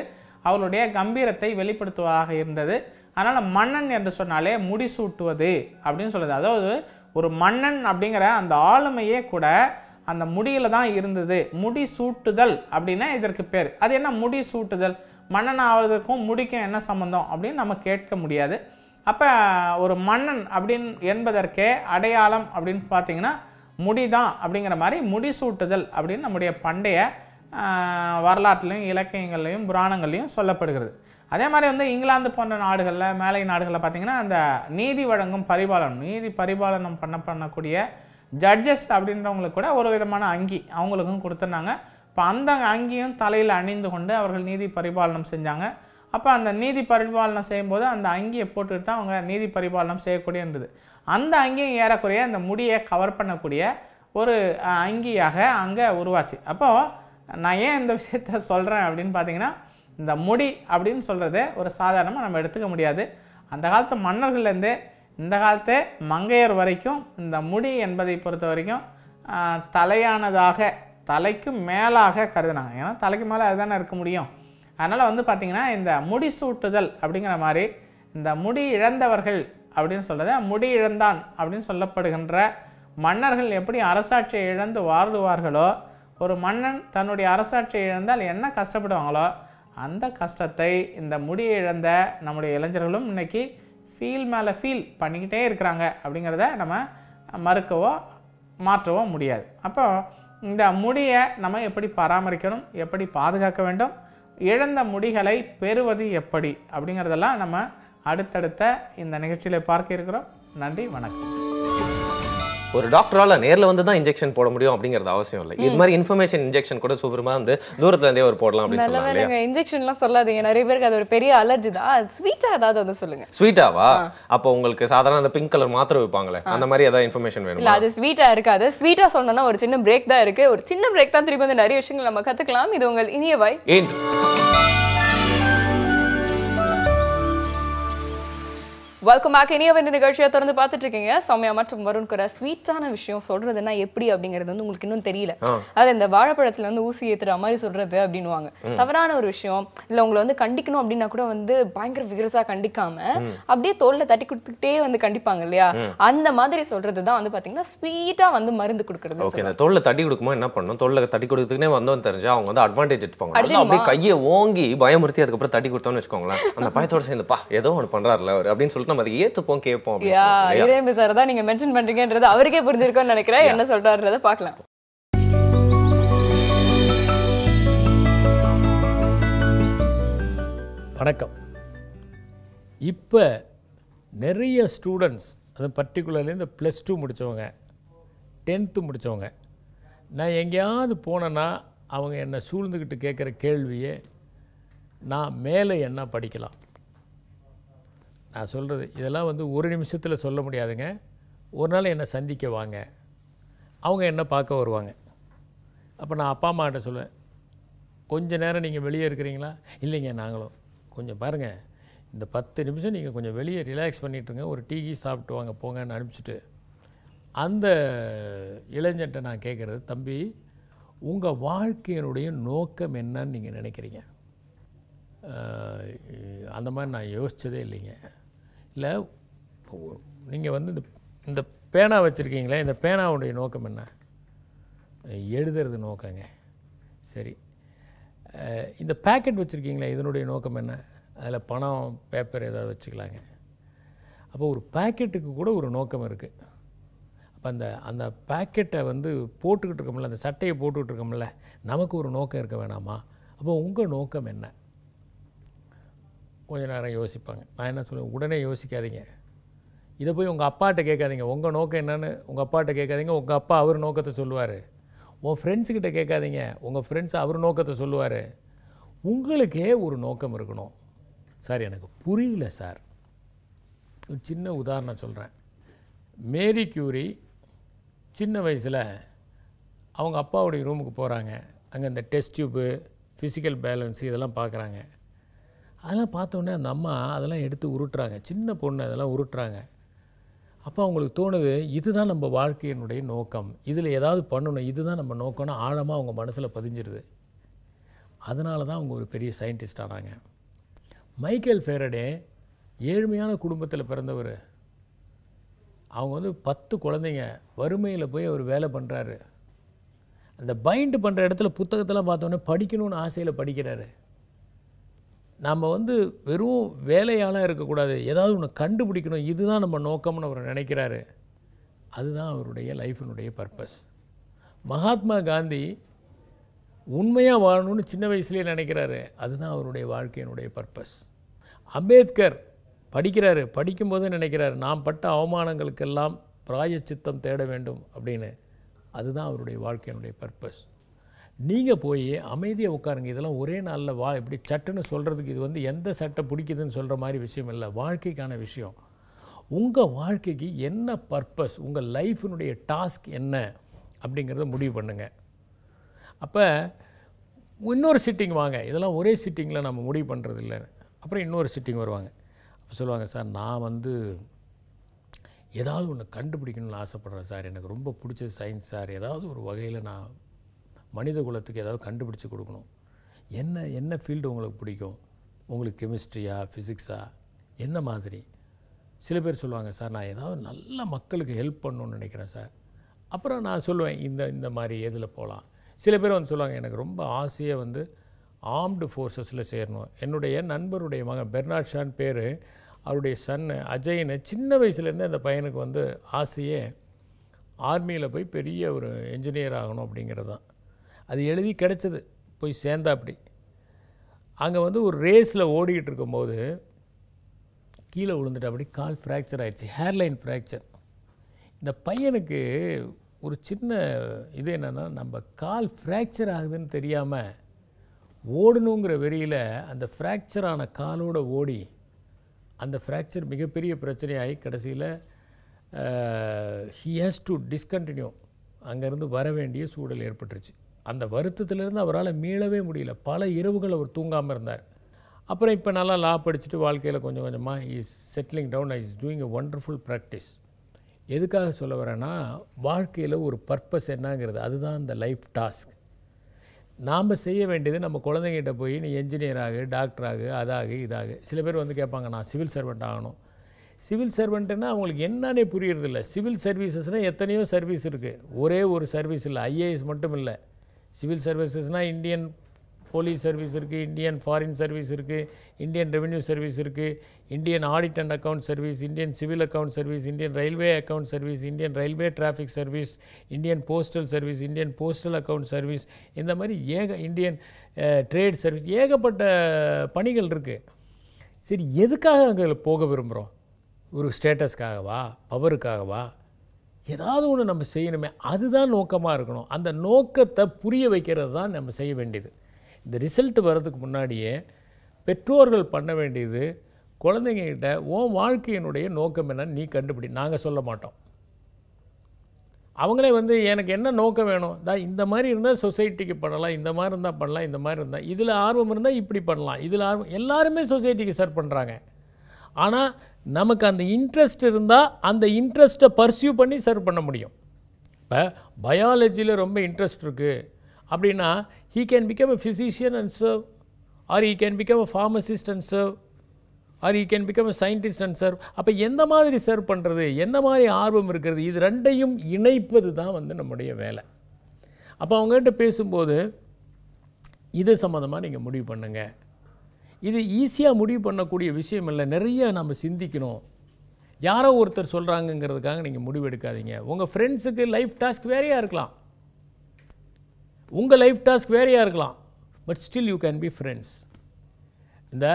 அவருடைய கம்பீரத்தை வெளிப்படுத்துவதாக இருந்தது அதனால் மன்னன் என்று சொன்னாலே முடிசூட்டுவது அப்படின்னு சொல்லுது அதாவது ஒரு மன்னன் அப்படிங்கிற அந்த ஆளுமையே கூட அந்த முடியில் தான் இருந்தது முடி சூட்டுதல் அப்படின்னா இதற்கு பேர் அது என்ன முடி சூட்டுதல் மன்னன் ஆவதற்கும் முடிக்கும் என்ன சம்மந்தம் அப்படின்னு நம்ம கேட்க முடியாது அப்போ ஒரு மன்னன் அப்படின்னு என்பதற்கே அடையாளம் அப்படின்னு பார்த்தீங்கன்னா முடிதான் அப்படிங்கிற மாதிரி முடிசூட்டுதல் அப்படின்னு நம்முடைய பண்டைய வரலாற்றுலையும் இலக்கியங்கள்லையும் புராணங்கள்லையும் சொல்லப்படுகிறது அதே மாதிரி வந்து இங்கிலாந்து போன்ற நாடுகளில் மேலை நாடுகளில் பார்த்திங்கன்னா அந்த நீதி வழங்கும் பரிபாலனம் நீதி பரிபாலனம் பண்ண பண்ணக்கூடிய ஜட்ஜஸ் அப்படின்றவங்களுக்கு கூட ஒரு விதமான அங்கி அவங்களுக்கும் கொடுத்துருந்தாங்க இப்போ அந்த அங்கியும் தலையில் அணிந்து கொண்டு அவர்கள் நீதி பரிபாலனம் செஞ்சாங்க அப்போ அந்த நீதி பரிபாலனம் செய்யும்போது அந்த அங்கியை போட்டுட்டு தான் அவங்க நீதி பரிபாலனம் செய்யக்கூடியன்றது அந்த அங்கியும் ஏறக்குறைய அந்த முடியை கவர் பண்ணக்கூடிய ஒரு அங்கியாக அங்கே உருவாச்சு அப்போது நான் ஏன் இந்த விஷயத்த சொல்கிறேன் அப்படின்னு பார்த்தீங்கன்னா இந்த முடி அப்படின்னு சொல்கிறது ஒரு சாதாரணமாக நம்ம எடுத்துக்க முடியாது அந்த காலத்து மன்னர்கள்லேருந்து இந்த காலத்து மங்கையர் வரைக்கும் இந்த முடி என்பதை பொறுத்த வரைக்கும் தலையானதாக தலைக்கு மேலாக கருதினாங்க ஏன்னா தலைக்கு மேலே அதுதானே இருக்க முடியும் அதனால் வந்து பார்த்திங்கன்னா இந்த முடி சூட்டுதல் அப்படிங்கிற மாதிரி இந்த முடி இழந்தவர்கள் அப்படின்னு சொல்கிறத முடி இழந்தான் அப்படின்னு சொல்லப்படுகின்ற மன்னர்கள் எப்படி அரசாட்சியை இழந்து வாழ்வார்களோ ஒரு மன்னன் தன்னுடைய அரசாட்சியை இழந்தால் என்ன கஷ்டப்படுவாங்களோ அந்த கஷ்டத்தை இந்த முடியை இழந்த நம்முடைய இளைஞர்களும் இன்றைக்கி ஃபீல் மேலே ஃபீல் பண்ணிக்கிட்டே இருக்கிறாங்க அப்படிங்கிறத நம்ம மறுக்கவோ மாற்றவோ முடியாது அப்போ இந்த முடியை நம்ம எப்படி பராமரிக்கணும் எப்படி பாதுகாக்க வேண்டும் இழந்த முடிகளை பெறுவது எப்படி அப்படிங்கிறதெல்லாம் நம்ம அடுத்தடுத்த இந்த நிகழ்ச்சியில் பார்க்க இருக்கிறோம் நன்றி வணக்கம் ஒரு டாக்டரால் நேரில் வந்து தான் இன்ஜெக்ஷன் போட முடியும் அப்படிங்கிறது அவசியம் இல்லை இது மாதிரி இன்ஃபர்மேஷன் இன்ஜெக்ஷன் கூட சூப்பரமாக வந்து தூரத்துல இருந்தே ஒரு போடலாம் அப்படின்னு சொல்லுவாங்க இன்ஜெக்ஷன்லாம் சொல்லாதீங்க நிறைய பேருக்கு அது ஒரு பெரிய அலர்ஜி தான் ஸ்வீட்டா ஏதாவது வந்து சொல்லுங்க ஸ்வீட்டாவா அப்போ உங்களுக்கு சாதாரண அந்த பிங்க் கலர் மாத்திரம் வைப்பாங்களே அந்த மாதிரி ஏதாவது இன்ஃபர்மேஷன் வேணும் அது ஸ்வீட்டா இருக்காது ஸ்வீட்டா சொல்லணும்னா ஒரு சின்ன பிரேக் தான் இருக்கு ஒரு சின்ன பிரேக் தான் திரும்பி வந்து நிறைய விஷயங்கள் நம்ம கத்துக்கலாம் இது உங்கள் இனிய வாய் ஏன் வெல்கம் பேக் இனியவ இந்த நிகழ்ச்சியை திறந்து பார்த்துட்டு இருக்கீங்க சௌமியா மற்றும் வருண் குரா ஸ்வீட்டான விஷயம் சொல்றதுன்னா எப்படி அப்படிங்கிறது வந்து உங்களுக்கு இன்னும் தெரியல அதாவது இந்த வாழைப்பழத்துல வந்து ஊசி ஏத்துற மாதிரி சொல்றது அப்படின்னு தவறான ஒரு விஷயம் இல்ல உங்களை வந்து கண்டிக்கணும் அப்படின்னா கூட வந்து பயங்கர விகரசா கண்டிக்காம அப்படியே தோல்ல தட்டி கொடுத்துக்கிட்டே வந்து கண்டிப்பாங்க இல்லையா அந்த மாதிரி சொல்றதுதான் வந்து பாத்தீங்கன்னா ஸ்வீட்டா வந்து மருந்து கொடுக்கறது ஓகே இந்த தோல்ல தட்டி கொடுக்குமா என்ன பண்ணும் தோல்ல தட்டி கொடுத்துக்கிட்டே வந்து தெரிஞ்சு அவங்க வந்து அட்வான்டேஜ் எடுத்துப்பாங்க அப்படியே கையை ஓங்கி பயமுறுத்தி அதுக்கப்புறம் தட்டி கொடுத்தோம்னு வச்சுக்கோங்களேன் அந்த பயத்தோட சேர்ந்துப்பா ஏதோ ஒன்று பண்றாருல அப்படின்னு சொல்லிட்டு நம்ம அதை ஏத்துப்போம் கேட்போம் இதே சார் தான் நீங்க மென்ஷன் பண்றீங்கன்றது அவருக்கே புரிஞ்சிருக்கோம்னு நினைக்கிறேன் என்ன சொல்றாருன்றத பாக்கலாம் வணக்கம் இப்ப நிறைய ஸ்டூடெண்ட்ஸ் அது பர்டிகுலர்லி இந்த ப்ளஸ் டூ முடித்தவங்க டென்த்து முடித்தவங்க நான் எங்கேயாவது போனேன்னா அவங்க என்னை சூழ்ந்துக்கிட்டு கேட்குற கேள்வியே நான் மேலே என்ன படிக்கலாம் நான் சொல்கிறது இதெல்லாம் வந்து ஒரு நிமிஷத்தில் சொல்ல முடியாதுங்க ஒரு நாள் என்னை சந்திக்க வாங்க அவங்க என்ன பார்க்க வருவாங்க அப்போ நான் அப்பா அம்மாட்ட சொல்லுவேன் கொஞ்சம் நேரம் நீங்கள் வெளியே இருக்கிறீங்களா இல்லைங்க நாங்களும் கொஞ்சம் பாருங்கள் இந்த பத்து நிமிஷம் நீங்கள் கொஞ்சம் வெளியே ரிலாக்ஸ் பண்ணிட்டுருங்க ஒரு டீ கீ சாப்பிட்டு வாங்க போங்கன்னு அனுப்பிச்சிட்டு அந்த இளைஞன்ட்ட நான் கேட்குறது தம்பி உங்கள் வாழ்க்கையினுடைய நோக்கம் என்னன்னு நீங்கள் நினைக்கிறீங்க அந்த மாதிரி நான் யோசித்ததே இல்லைங்க இல்லை நீங்கள் வந்து இந்த இந்த பேனா வச்சுருக்கீங்களே இந்த பேனாவுடைய நோக்கம் என்ன எழுதுறது நோக்கங்க சரி இந்த பேக்கெட் வச்சுருக்கீங்களே இதனுடைய நோக்கம் என்ன அதில் பணம் பேப்பர் ஏதாவது வச்சுக்கலாங்க அப்போ ஒரு பேக்கெட்டுக்கு கூட ஒரு நோக்கம் இருக்குது அப்போ அந்த அந்த பேக்கெட்டை வந்து போட்டுக்கிட்டு இருக்கோம்ல அந்த சட்டையை போட்டுக்கிட்டு இருக்கோம்ல நமக்கு ஒரு நோக்கம் இருக்க வேணாமா அப்போ உங்கள் நோக்கம் என்ன கொஞ்சம் நேரம் யோசிப்பாங்க நான் என்ன சொல்லுவேன் உடனே யோசிக்காதீங்க இதை போய் உங்கள் அப்பாட்ட கேட்காதீங்க உங்கள் நோக்கம் என்னென்னு உங்கள் அப்பாட்ட கேட்காதீங்க உங்கள் அப்பா அவர் நோக்கத்தை சொல்லுவார் உன் ஃப்ரெண்ட்ஸுக்கிட்ட கேட்காதீங்க உங்கள் ஃப்ரெண்ட்ஸ் அவர் நோக்கத்தை சொல்லுவார் உங்களுக்கே ஒரு நோக்கம் இருக்கணும் சார் எனக்கு புரியல சார் ஒரு சின்ன உதாரணம் சொல்கிறேன் மேரி க்யூரி சின்ன வயசில் அவங்க அப்பாவுடைய ரூமுக்கு போகிறாங்க அங்கே இந்த டெஸ்ட் டியூப்பு ஃபிசிக்கல் பேலன்ஸு இதெல்லாம் பார்க்குறாங்க அதெல்லாம் பார்த்தோன்னே அந்த அம்மா அதெல்லாம் எடுத்து உருட்டுறாங்க சின்ன பொண்ணு அதெல்லாம் உருட்டுறாங்க அப்போ அவங்களுக்கு தோணுது இதுதான் நம்ம வாழ்க்கையினுடைய நோக்கம் இதில் ஏதாவது பண்ணணும் இதுதான் நம்ம நோக்கம்னு ஆழமாக அவங்க மனசில் பதிஞ்சிருது அதனால தான் அவங்க ஒரு பெரிய சயின்டிஸ்ட் ஆனாங்க மைக்கேல் ஃபேரடே ஏழ்மையான குடும்பத்தில் பிறந்தவர் அவங்க வந்து பத்து குழந்தைங்க வறுமையில் போய் அவர் வேலை பண்ணுறாரு அந்த பைண்டு பண்ணுற இடத்துல புத்தகத்தெல்லாம் பார்த்தோன்னே படிக்கணும்னு ஆசையில் படிக்கிறாரு நாம் வந்து வெறும் வேலையாலாம் இருக்கக்கூடாது ஏதாவது ஒன்று கண்டுபிடிக்கணும் இதுதான் நம்ம நோக்கம்னு அவர் நினைக்கிறாரு அதுதான் அவருடைய லைஃபினுடைய பர்பஸ் மகாத்மா காந்தி உண்மையாக வாழணும்னு சின்ன வயசுலேயே நினைக்கிறாரு அதுதான் அவருடைய வாழ்க்கையினுடைய பர்பஸ் அம்பேத்கர் படிக்கிறாரு படிக்கும்போதே நினைக்கிறாரு நாம் பட்ட அவமானங்களுக்கெல்லாம் பிராயச்சித்தம் தேட வேண்டும் அப்படின்னு அதுதான் அவருடைய வாழ்க்கையினுடைய பர்பஸ் நீங்கள் போய் அமைதியாக உட்காருங்க இதெல்லாம் ஒரே நாளில் வா இப்படி சட்டுன்னு சொல்கிறதுக்கு இது வந்து எந்த சட்டை பிடிக்குதுன்னு சொல்கிற மாதிரி விஷயம் இல்லை வாழ்க்கைக்கான விஷயம் உங்கள் வாழ்க்கைக்கு என்ன பர்பஸ் உங்கள் லைஃபினுடைய டாஸ்க் என்ன அப்படிங்கிறத முடிவு பண்ணுங்கள் அப்போ இன்னொரு சிட்டிங் வாங்க இதெல்லாம் ஒரே சிட்டிங்கில் நம்ம முடிவு பண்ணுறது இல்லைன்னு அப்புறம் இன்னொரு சிட்டிங் வருவாங்க அப்போ சொல்லுவாங்க சார் நான் வந்து ஏதாவது ஒன்று கண்டுபிடிக்கணும்னு ஆசைப்பட்றேன் சார் எனக்கு ரொம்ப பிடிச்சது சயின்ஸ் சார் ஏதாவது ஒரு வகையில் நான் மனித குலத்துக்கு ஏதாவது கண்டுபிடிச்சி கொடுக்கணும் என்ன என்ன ஃபீல்டு உங்களுக்கு பிடிக்கும் உங்களுக்கு கெமிஸ்ட்ரியா ஃபிசிக்ஸா எந்த மாதிரி சில பேர் சொல்லுவாங்க சார் நான் ஏதாவது நல்ல மக்களுக்கு ஹெல்ப் பண்ணணும்னு நினைக்கிறேன் சார் அப்புறம் நான் சொல்லுவேன் இந்த இந்த மாதிரி எதில் போகலாம் சில பேர் வந்து சொல்லுவாங்க எனக்கு ரொம்ப ஆசையாக வந்து ஆர்ம்டு ஃபோர்ஸஸில் சேரணும் என்னுடைய நண்பருடைய மகன் பெர்னாட் ஷான் பேர் அவருடைய சன்னு அஜய்னு சின்ன வயசுலேருந்தே அந்த பையனுக்கு வந்து ஆசையே ஆர்மியில் போய் பெரிய ஒரு என்ஜினியர் ஆகணும் அப்படிங்கிறது தான் அது எழுதி கிடச்சிது போய் சேர்ந்தா அப்படி அங்கே வந்து ஒரு ரேஸில் ஓடிக்கிட்டு இருக்கும்போது கீழே விழுந்துட்டு அப்படி கால் ஃப்ராக்சர் ஆகிடுச்சு ஹேர்லைன் ஃப்ராக்சர் இந்த பையனுக்கு ஒரு சின்ன இது என்னென்னா நம்ம கால் ஃப்ராக்சர் ஆகுதுன்னு தெரியாமல் ஓடணுங்கிற வெறியில் அந்த ஃப்ராக்சரான காலோடு ஓடி அந்த ஃப்ராக்சர் மிகப்பெரிய பிரச்சனையாகி கடைசியில் ஹி ஹேஸ் டு டிஸ்கண்டினியூ அங்கேருந்து வர வேண்டிய சூழல் ஏற்பட்டுருச்சு அந்த வருத்தத்திலிருந்து அவரால் மீளவே முடியல பல இரவுகள் அவர் தூங்காமல் இருந்தார் அப்புறம் இப்போ நல்லா லா படிச்சுட்டு வாழ்க்கையில் கொஞ்சம் கொஞ்சமாக is settling down I is doing a wonderful practice எதுக்காக சொல்ல வரேன்னா வாழ்க்கையில் ஒரு பர்பஸ் என்னங்கிறது அதுதான் இந்த லைஃப் டாஸ்க் நாம் செய்ய வேண்டியது நம்ம குழந்தைங்கிட்ட போய் நீ என்ஜினியர் ஆகு டாக்டர் ஆகு அதாகு இதாகு சில பேர் வந்து கேட்பாங்க நான் சிவில் சர்வெண்ட் ஆகணும் சிவில் சர்வெண்ட்டுன்னா அவங்களுக்கு என்னன்னே புரியறதில்ல சிவில் சர்வீசஸ்னால் எத்தனையோ சர்வீஸ் இருக்குது ஒரே ஒரு சர்வீஸ் இல்லை ஐஏஎஸ் மட்டும் இல்லை சிவில் சர்வீசஸ்னால் இந்தியன் போலீஸ் சர்வீஸ் இருக்குது இந்தியன் ஃபாரின் சர்வீஸ் இருக்குது இந்தியன் ரெவென்யூ சர்வீஸ் இருக்குது Indian audit and account service Indian civil account service Indian railway account service Indian railway traffic service Indian postal service Indian postal account service இந்த மாதிரி ஏக இந்தியன் ட்ரேட் சர்வீஸ் ஏகப்பட்ட பணிகள் இருக்குது சரி எதுக்காக அங்கே போக விரும்புகிறோம் ஒரு ஸ்டேட்டஸ்க்காகவா பவருக்காகவா ஏதாவது ஒன்று நம்ம செய்யணுமே அதுதான் நோக்கமாக இருக்கணும் அந்த நோக்கத்தை புரிய வைக்கிறது தான் நம்ம செய்ய வேண்டியது இந்த ரிசல்ட் வர்றதுக்கு முன்னாடியே பெற்றோர்கள் பண்ண வேண்டியது குழந்தைங்கக்கிட்ட உன் வாழ்க்கையினுடைய நோக்கம் என்னன்னு நீ கண்டுபிடி நாங்கள் சொல்ல மாட்டோம் அவங்களே வந்து எனக்கு என்ன நோக்கம் வேணும் தான் இந்த மாதிரி இருந்தால் சொசைட்டிக்கு பண்ணலாம் இந்த மாதிரி இருந்தால் பண்ணலாம் இந்த மாதிரி இருந்தால் இதில் ஆர்வம் இருந்தால் இப்படி பண்ணலாம் இதில் ஆர்வம் எல்லாருமே சொசைட்டிக்கு சர்வ் பண்ணுறாங்க ஆனால் நமக்கு அந்த இன்ட்ரெஸ்ட் இருந்தால் அந்த இன்ட்ரெஸ்ட்டை பர்சியூ பண்ணி சர்வ் பண்ண முடியும் இப்போ பயாலஜியில் ரொம்ப இன்ட்ரெஸ்ட் இருக்குது அப்படின்னா he can become a physician and serve or he can become a pharmacist and serve or he can become a scientist and serve அப்போ எந்த மாதிரி சர்வ் பண்ணுறது எந்த மாதிரி ஆர்வம் இருக்கிறது இது ரெண்டையும் இணைப்பது தான் வந்து நம்முடைய வேலை அப்போ அவங்ககிட்ட பேசும்போது இது சம்மந்தமாக நீங்கள் முடிவு பண்ணுங்கள் இது ஈஸியாக முடிவு பண்ணக்கூடிய விஷயம் இல்லை நிறைய நம்ம சிந்திக்கணும் யாரோ ஒருத்தர் சொல்கிறாங்கங்கிறதுக்காக நீங்கள் முடிவு எடுக்காதீங்க உங்கள் ஃப்ரெண்ட்ஸுக்கு லைஃப் டாஸ்க் வேறையாக இருக்கலாம் உங்கள் லைஃப் டாஸ்க் வேறையாக இருக்கலாம் but still you can be friends இந்த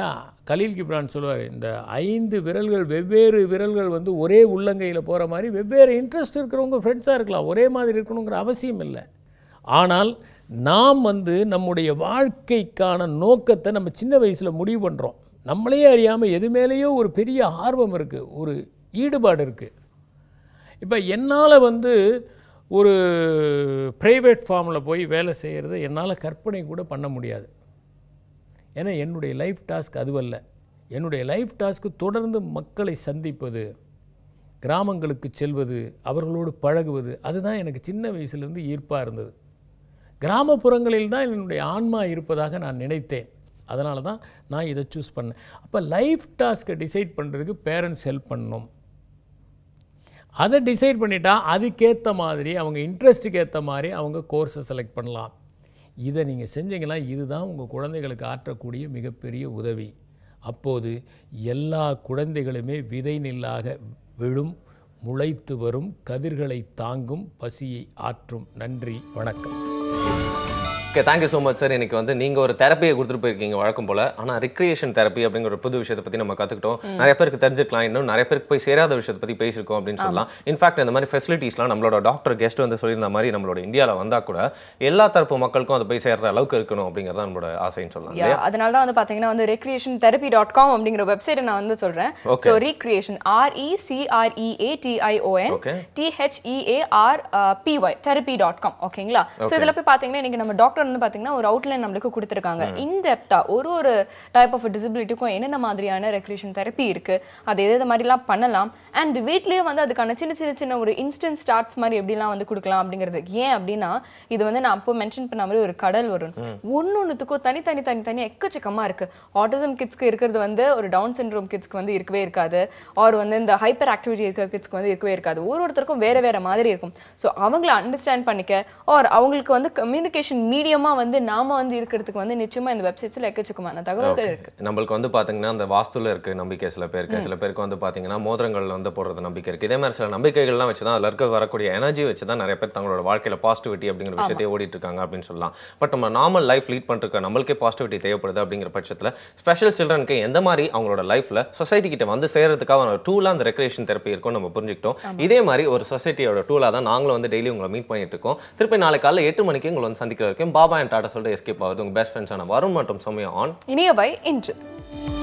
கலீல் கிப்ரான் சொல்லுவார் இந்த ஐந்து விரல்கள் வெவ்வேறு விரல்கள் வந்து ஒரே உள்ளங்கையில் போகிற மாதிரி வெவ்வேறு இன்ட்ரெஸ்ட் இருக்கிறவங்க ஃப்ரெண்ட்ஸாக இருக்கலாம் ஒரே மாதிரி இருக்கணுங்கிற அவசியம் இல்லை ஆனால் நாம் வந்து நம்முடைய வாழ்க்கைக்கான நோக்கத்தை நம்ம சின்ன வயசில் முடிவு பண்ணுறோம் நம்மளே அறியாமல் எது மேலேயோ ஒரு பெரிய ஆர்வம் இருக்குது ஒரு ஈடுபாடு இருக்குது இப்போ என்னால் வந்து ஒரு ப்ரைவேட் ஃபார்மில் போய் வேலை செய்கிறது என்னால் கற்பனை கூட பண்ண முடியாது ஏன்னா என்னுடைய லைஃப் டாஸ்க் அதுவல்ல என்னுடைய லைஃப் டாஸ்க்கு தொடர்ந்து மக்களை சந்திப்பது கிராமங்களுக்கு செல்வது அவர்களோடு பழகுவது அதுதான் எனக்கு சின்ன வயசுலேருந்து ஈர்ப்பாக இருந்தது கிராமப்புறங்களில் தான் என்னுடைய ஆன்மா இருப்பதாக நான் நினைத்தேன் அதனால தான் நான் இதை சூஸ் பண்ணேன் அப்போ லைஃப் டாஸ்க்கை டிசைட் பண்ணுறதுக்கு பேரண்ட்ஸ் ஹெல்ப் பண்ணணும் அதை டிசைட் பண்ணிட்டா அதுக்கேற்ற மாதிரி அவங்க இன்ட்ரெஸ்ட்டுக்கு ஏற்ற மாதிரி அவங்க கோர்ஸை செலக்ட் பண்ணலாம் இதை நீங்கள் செஞ்சீங்கன்னா இதுதான் உங்கள் குழந்தைகளுக்கு ஆற்றக்கூடிய மிகப்பெரிய உதவி அப்போது எல்லா குழந்தைகளுமே விதை நெல்லாக விழும் முளைத்து வரும் கதிர்களை தாங்கும் பசியை ஆற்றும் நன்றி வணக்கம் okay thank you so much sir எனக்கு வந்து நீங்கள் ஒரு தெரப்பியை கொடுத்துட்டு போயிருக்கீங்க வழக்கம் போல் ஆனால் ரிக்ரியேஷன் தெரப்பி அப்படிங்கிற ஒரு புது விஷயத்தை பற்றி நம்ம கற்றுக்கிட்டோம் நிறைய பேருக்கு தெரிஞ்சிருக்கலாம் இன்னும் நிறைய பேருக்கு போய் சேராத விஷயத்தை பற்றி பேசியிருக்கோம் அப்படின்னு சொல்லலாம் இன்ஃபேக்ட் இந்த மாதிரி ஃபெசிலிட்டிஸ்லாம் நம்மளோட டாக்டர் கெஸ்ட் வந்து சொல்லியிருந்த மாதிரி நம்மளோட இந்தியாவில் வந்தால் கூட எல்லா தரப்பு மக்களுக்கும் அது போய் சேர்ற அளவுக்கு இருக்கணும் அப்படிங்கிறத நம்மளோட ஆசைன்னு சொல்லலாம் அதனால தான் வந்து பார்த்தீங்கன்னா வந்து ரெக்ரியேஷன் தெரப்பி டாட் காம் அப்படிங்கிற வெப்சைட் நான் வந்து சொல்கிறேன் so recreation R E C R E A T I O N T H E R A P Y therapy dot com ஓகேங்களா ஸோ இதில் போய் பார்த்தீங்கன்னா இன்னைக்கு நம்ம டாக்டர் டாக்டர் வந்து பார்த்தீங்கன்னா ஒரு அவுட்லைன் நம்மளுக்கு கொடுத்துருக்காங்க இன்டெப்தா ஒரு ஒரு டைப் ஆஃப் டிசபிலிட்டிக்கும் என்னென்ன மாதிரியான ரெகுலேஷன் தெரப்பி இருக்கு அது எது மாதிரிலாம் பண்ணலாம் அண்ட் வீட்லேயே வந்து அதுக்கான சின்ன சின்ன சின்ன ஒரு இன்ஸ்டன்ட் ஸ்டார்ட்ஸ் மாதிரி எப்படிலாம் வந்து கொடுக்கலாம் அப்படிங்கிறது ஏன் அப்படின்னா இது வந்து நான் அப்போ மென்ஷன் பண்ண மாதிரி ஒரு கடல் வரும் ஒன்று ஒன்றுத்துக்கும் தனி தனி தனி தனி எக்கச்சக்கமாக இருக்கு ஆட்டிசம் கிட்ஸ்க்கு இருக்கிறது வந்து ஒரு டவுன் சிண்ட்ரோம் கிட்ஸ்க்கு வந்து இருக்கவே இருக்காது ஆர் வந்து இந்த ஹைப்பர் ஆக்டிவிட்டி இருக்கிற கிட்ஸ்க்கு வந்து இருக்கவே இருக்காது ஒரு ஒருத்தருக்கும் வேறு வேறு மாதிரி இருக்கும் ஸோ அவங்கள அண்டர்ஸ்டாண்ட் பண்ணிக்க ஆர் அவங்களுக்கு வந்து கம்யூனிகேஷன் மீடியம் மீடியமாக வந்து நாம வந்து இருக்கிறதுக்கு வந்து நிச்சயமாக இந்த வெப்சைட்ஸில் எக்கச்சக்கமான தகவல்கள் இருக்குது நம்மளுக்கு வந்து பார்த்தீங்கன்னா அந்த வாஸ்துவில் இருக்க நம்பிக்கை சில பேருக்கு சில பேருக்கு வந்து பார்த்தீங்கன்னா மோதிரங்கள் வந்து போடுறது நம்பிக்கை இருக்குது இதே மாதிரி சில நம்பிக்கைகள்லாம் வச்சு தான் அதில் இருக்க வரக்கூடிய எனர்ஜி வச்சு தான் நிறைய பேர் தங்களோட வாழ்க்கையில் பாசிட்டிவிட்டி அப்படிங்கிற விஷயத்தை ஓடிட்டு இருக்காங்க அப்படின்னு சொல்லலாம் பட் நம்ம நார்மல் லைஃப் லீட் பண்ணிருக்க நம்மளுக்கே பாசிட்டிவிட்டி தேவைப்படுது அப்படிங்கிற பட்சத்தில் ஸ்பெஷல் சில்ட்ரனுக்கு எந்த மாதிரி அவங்களோட லைஃப்பில் சொசைட்டி கிட்ட வந்து சேர்கிறதுக்காக டூலாக அந்த ரெக்ரேஷன் தெரப்பி இருக்கும் நம்ம புரிஞ்சுக்கிட்டோம் இதே மாதிரி ஒரு சொசைட்டியோட டூலாக தான் நாங்களும் வந்து டெய்லி உங்களை மீட் பண்ணிட்டு இருக்கோம் திருப்பி நாளை காலையில் எட்டு மணிக்கு உங்களை வந்து சந்திக்கிற வரைக்கும் பாபா என் டாட்டா சொல்லிட்டு எஸ்கேப் ஆகுது உங்கள் பெஸ்ட் ஃப்ரெண்ட்ஸான வரும் மற்றும் சமயம் ஆன் இனிய பை இன்று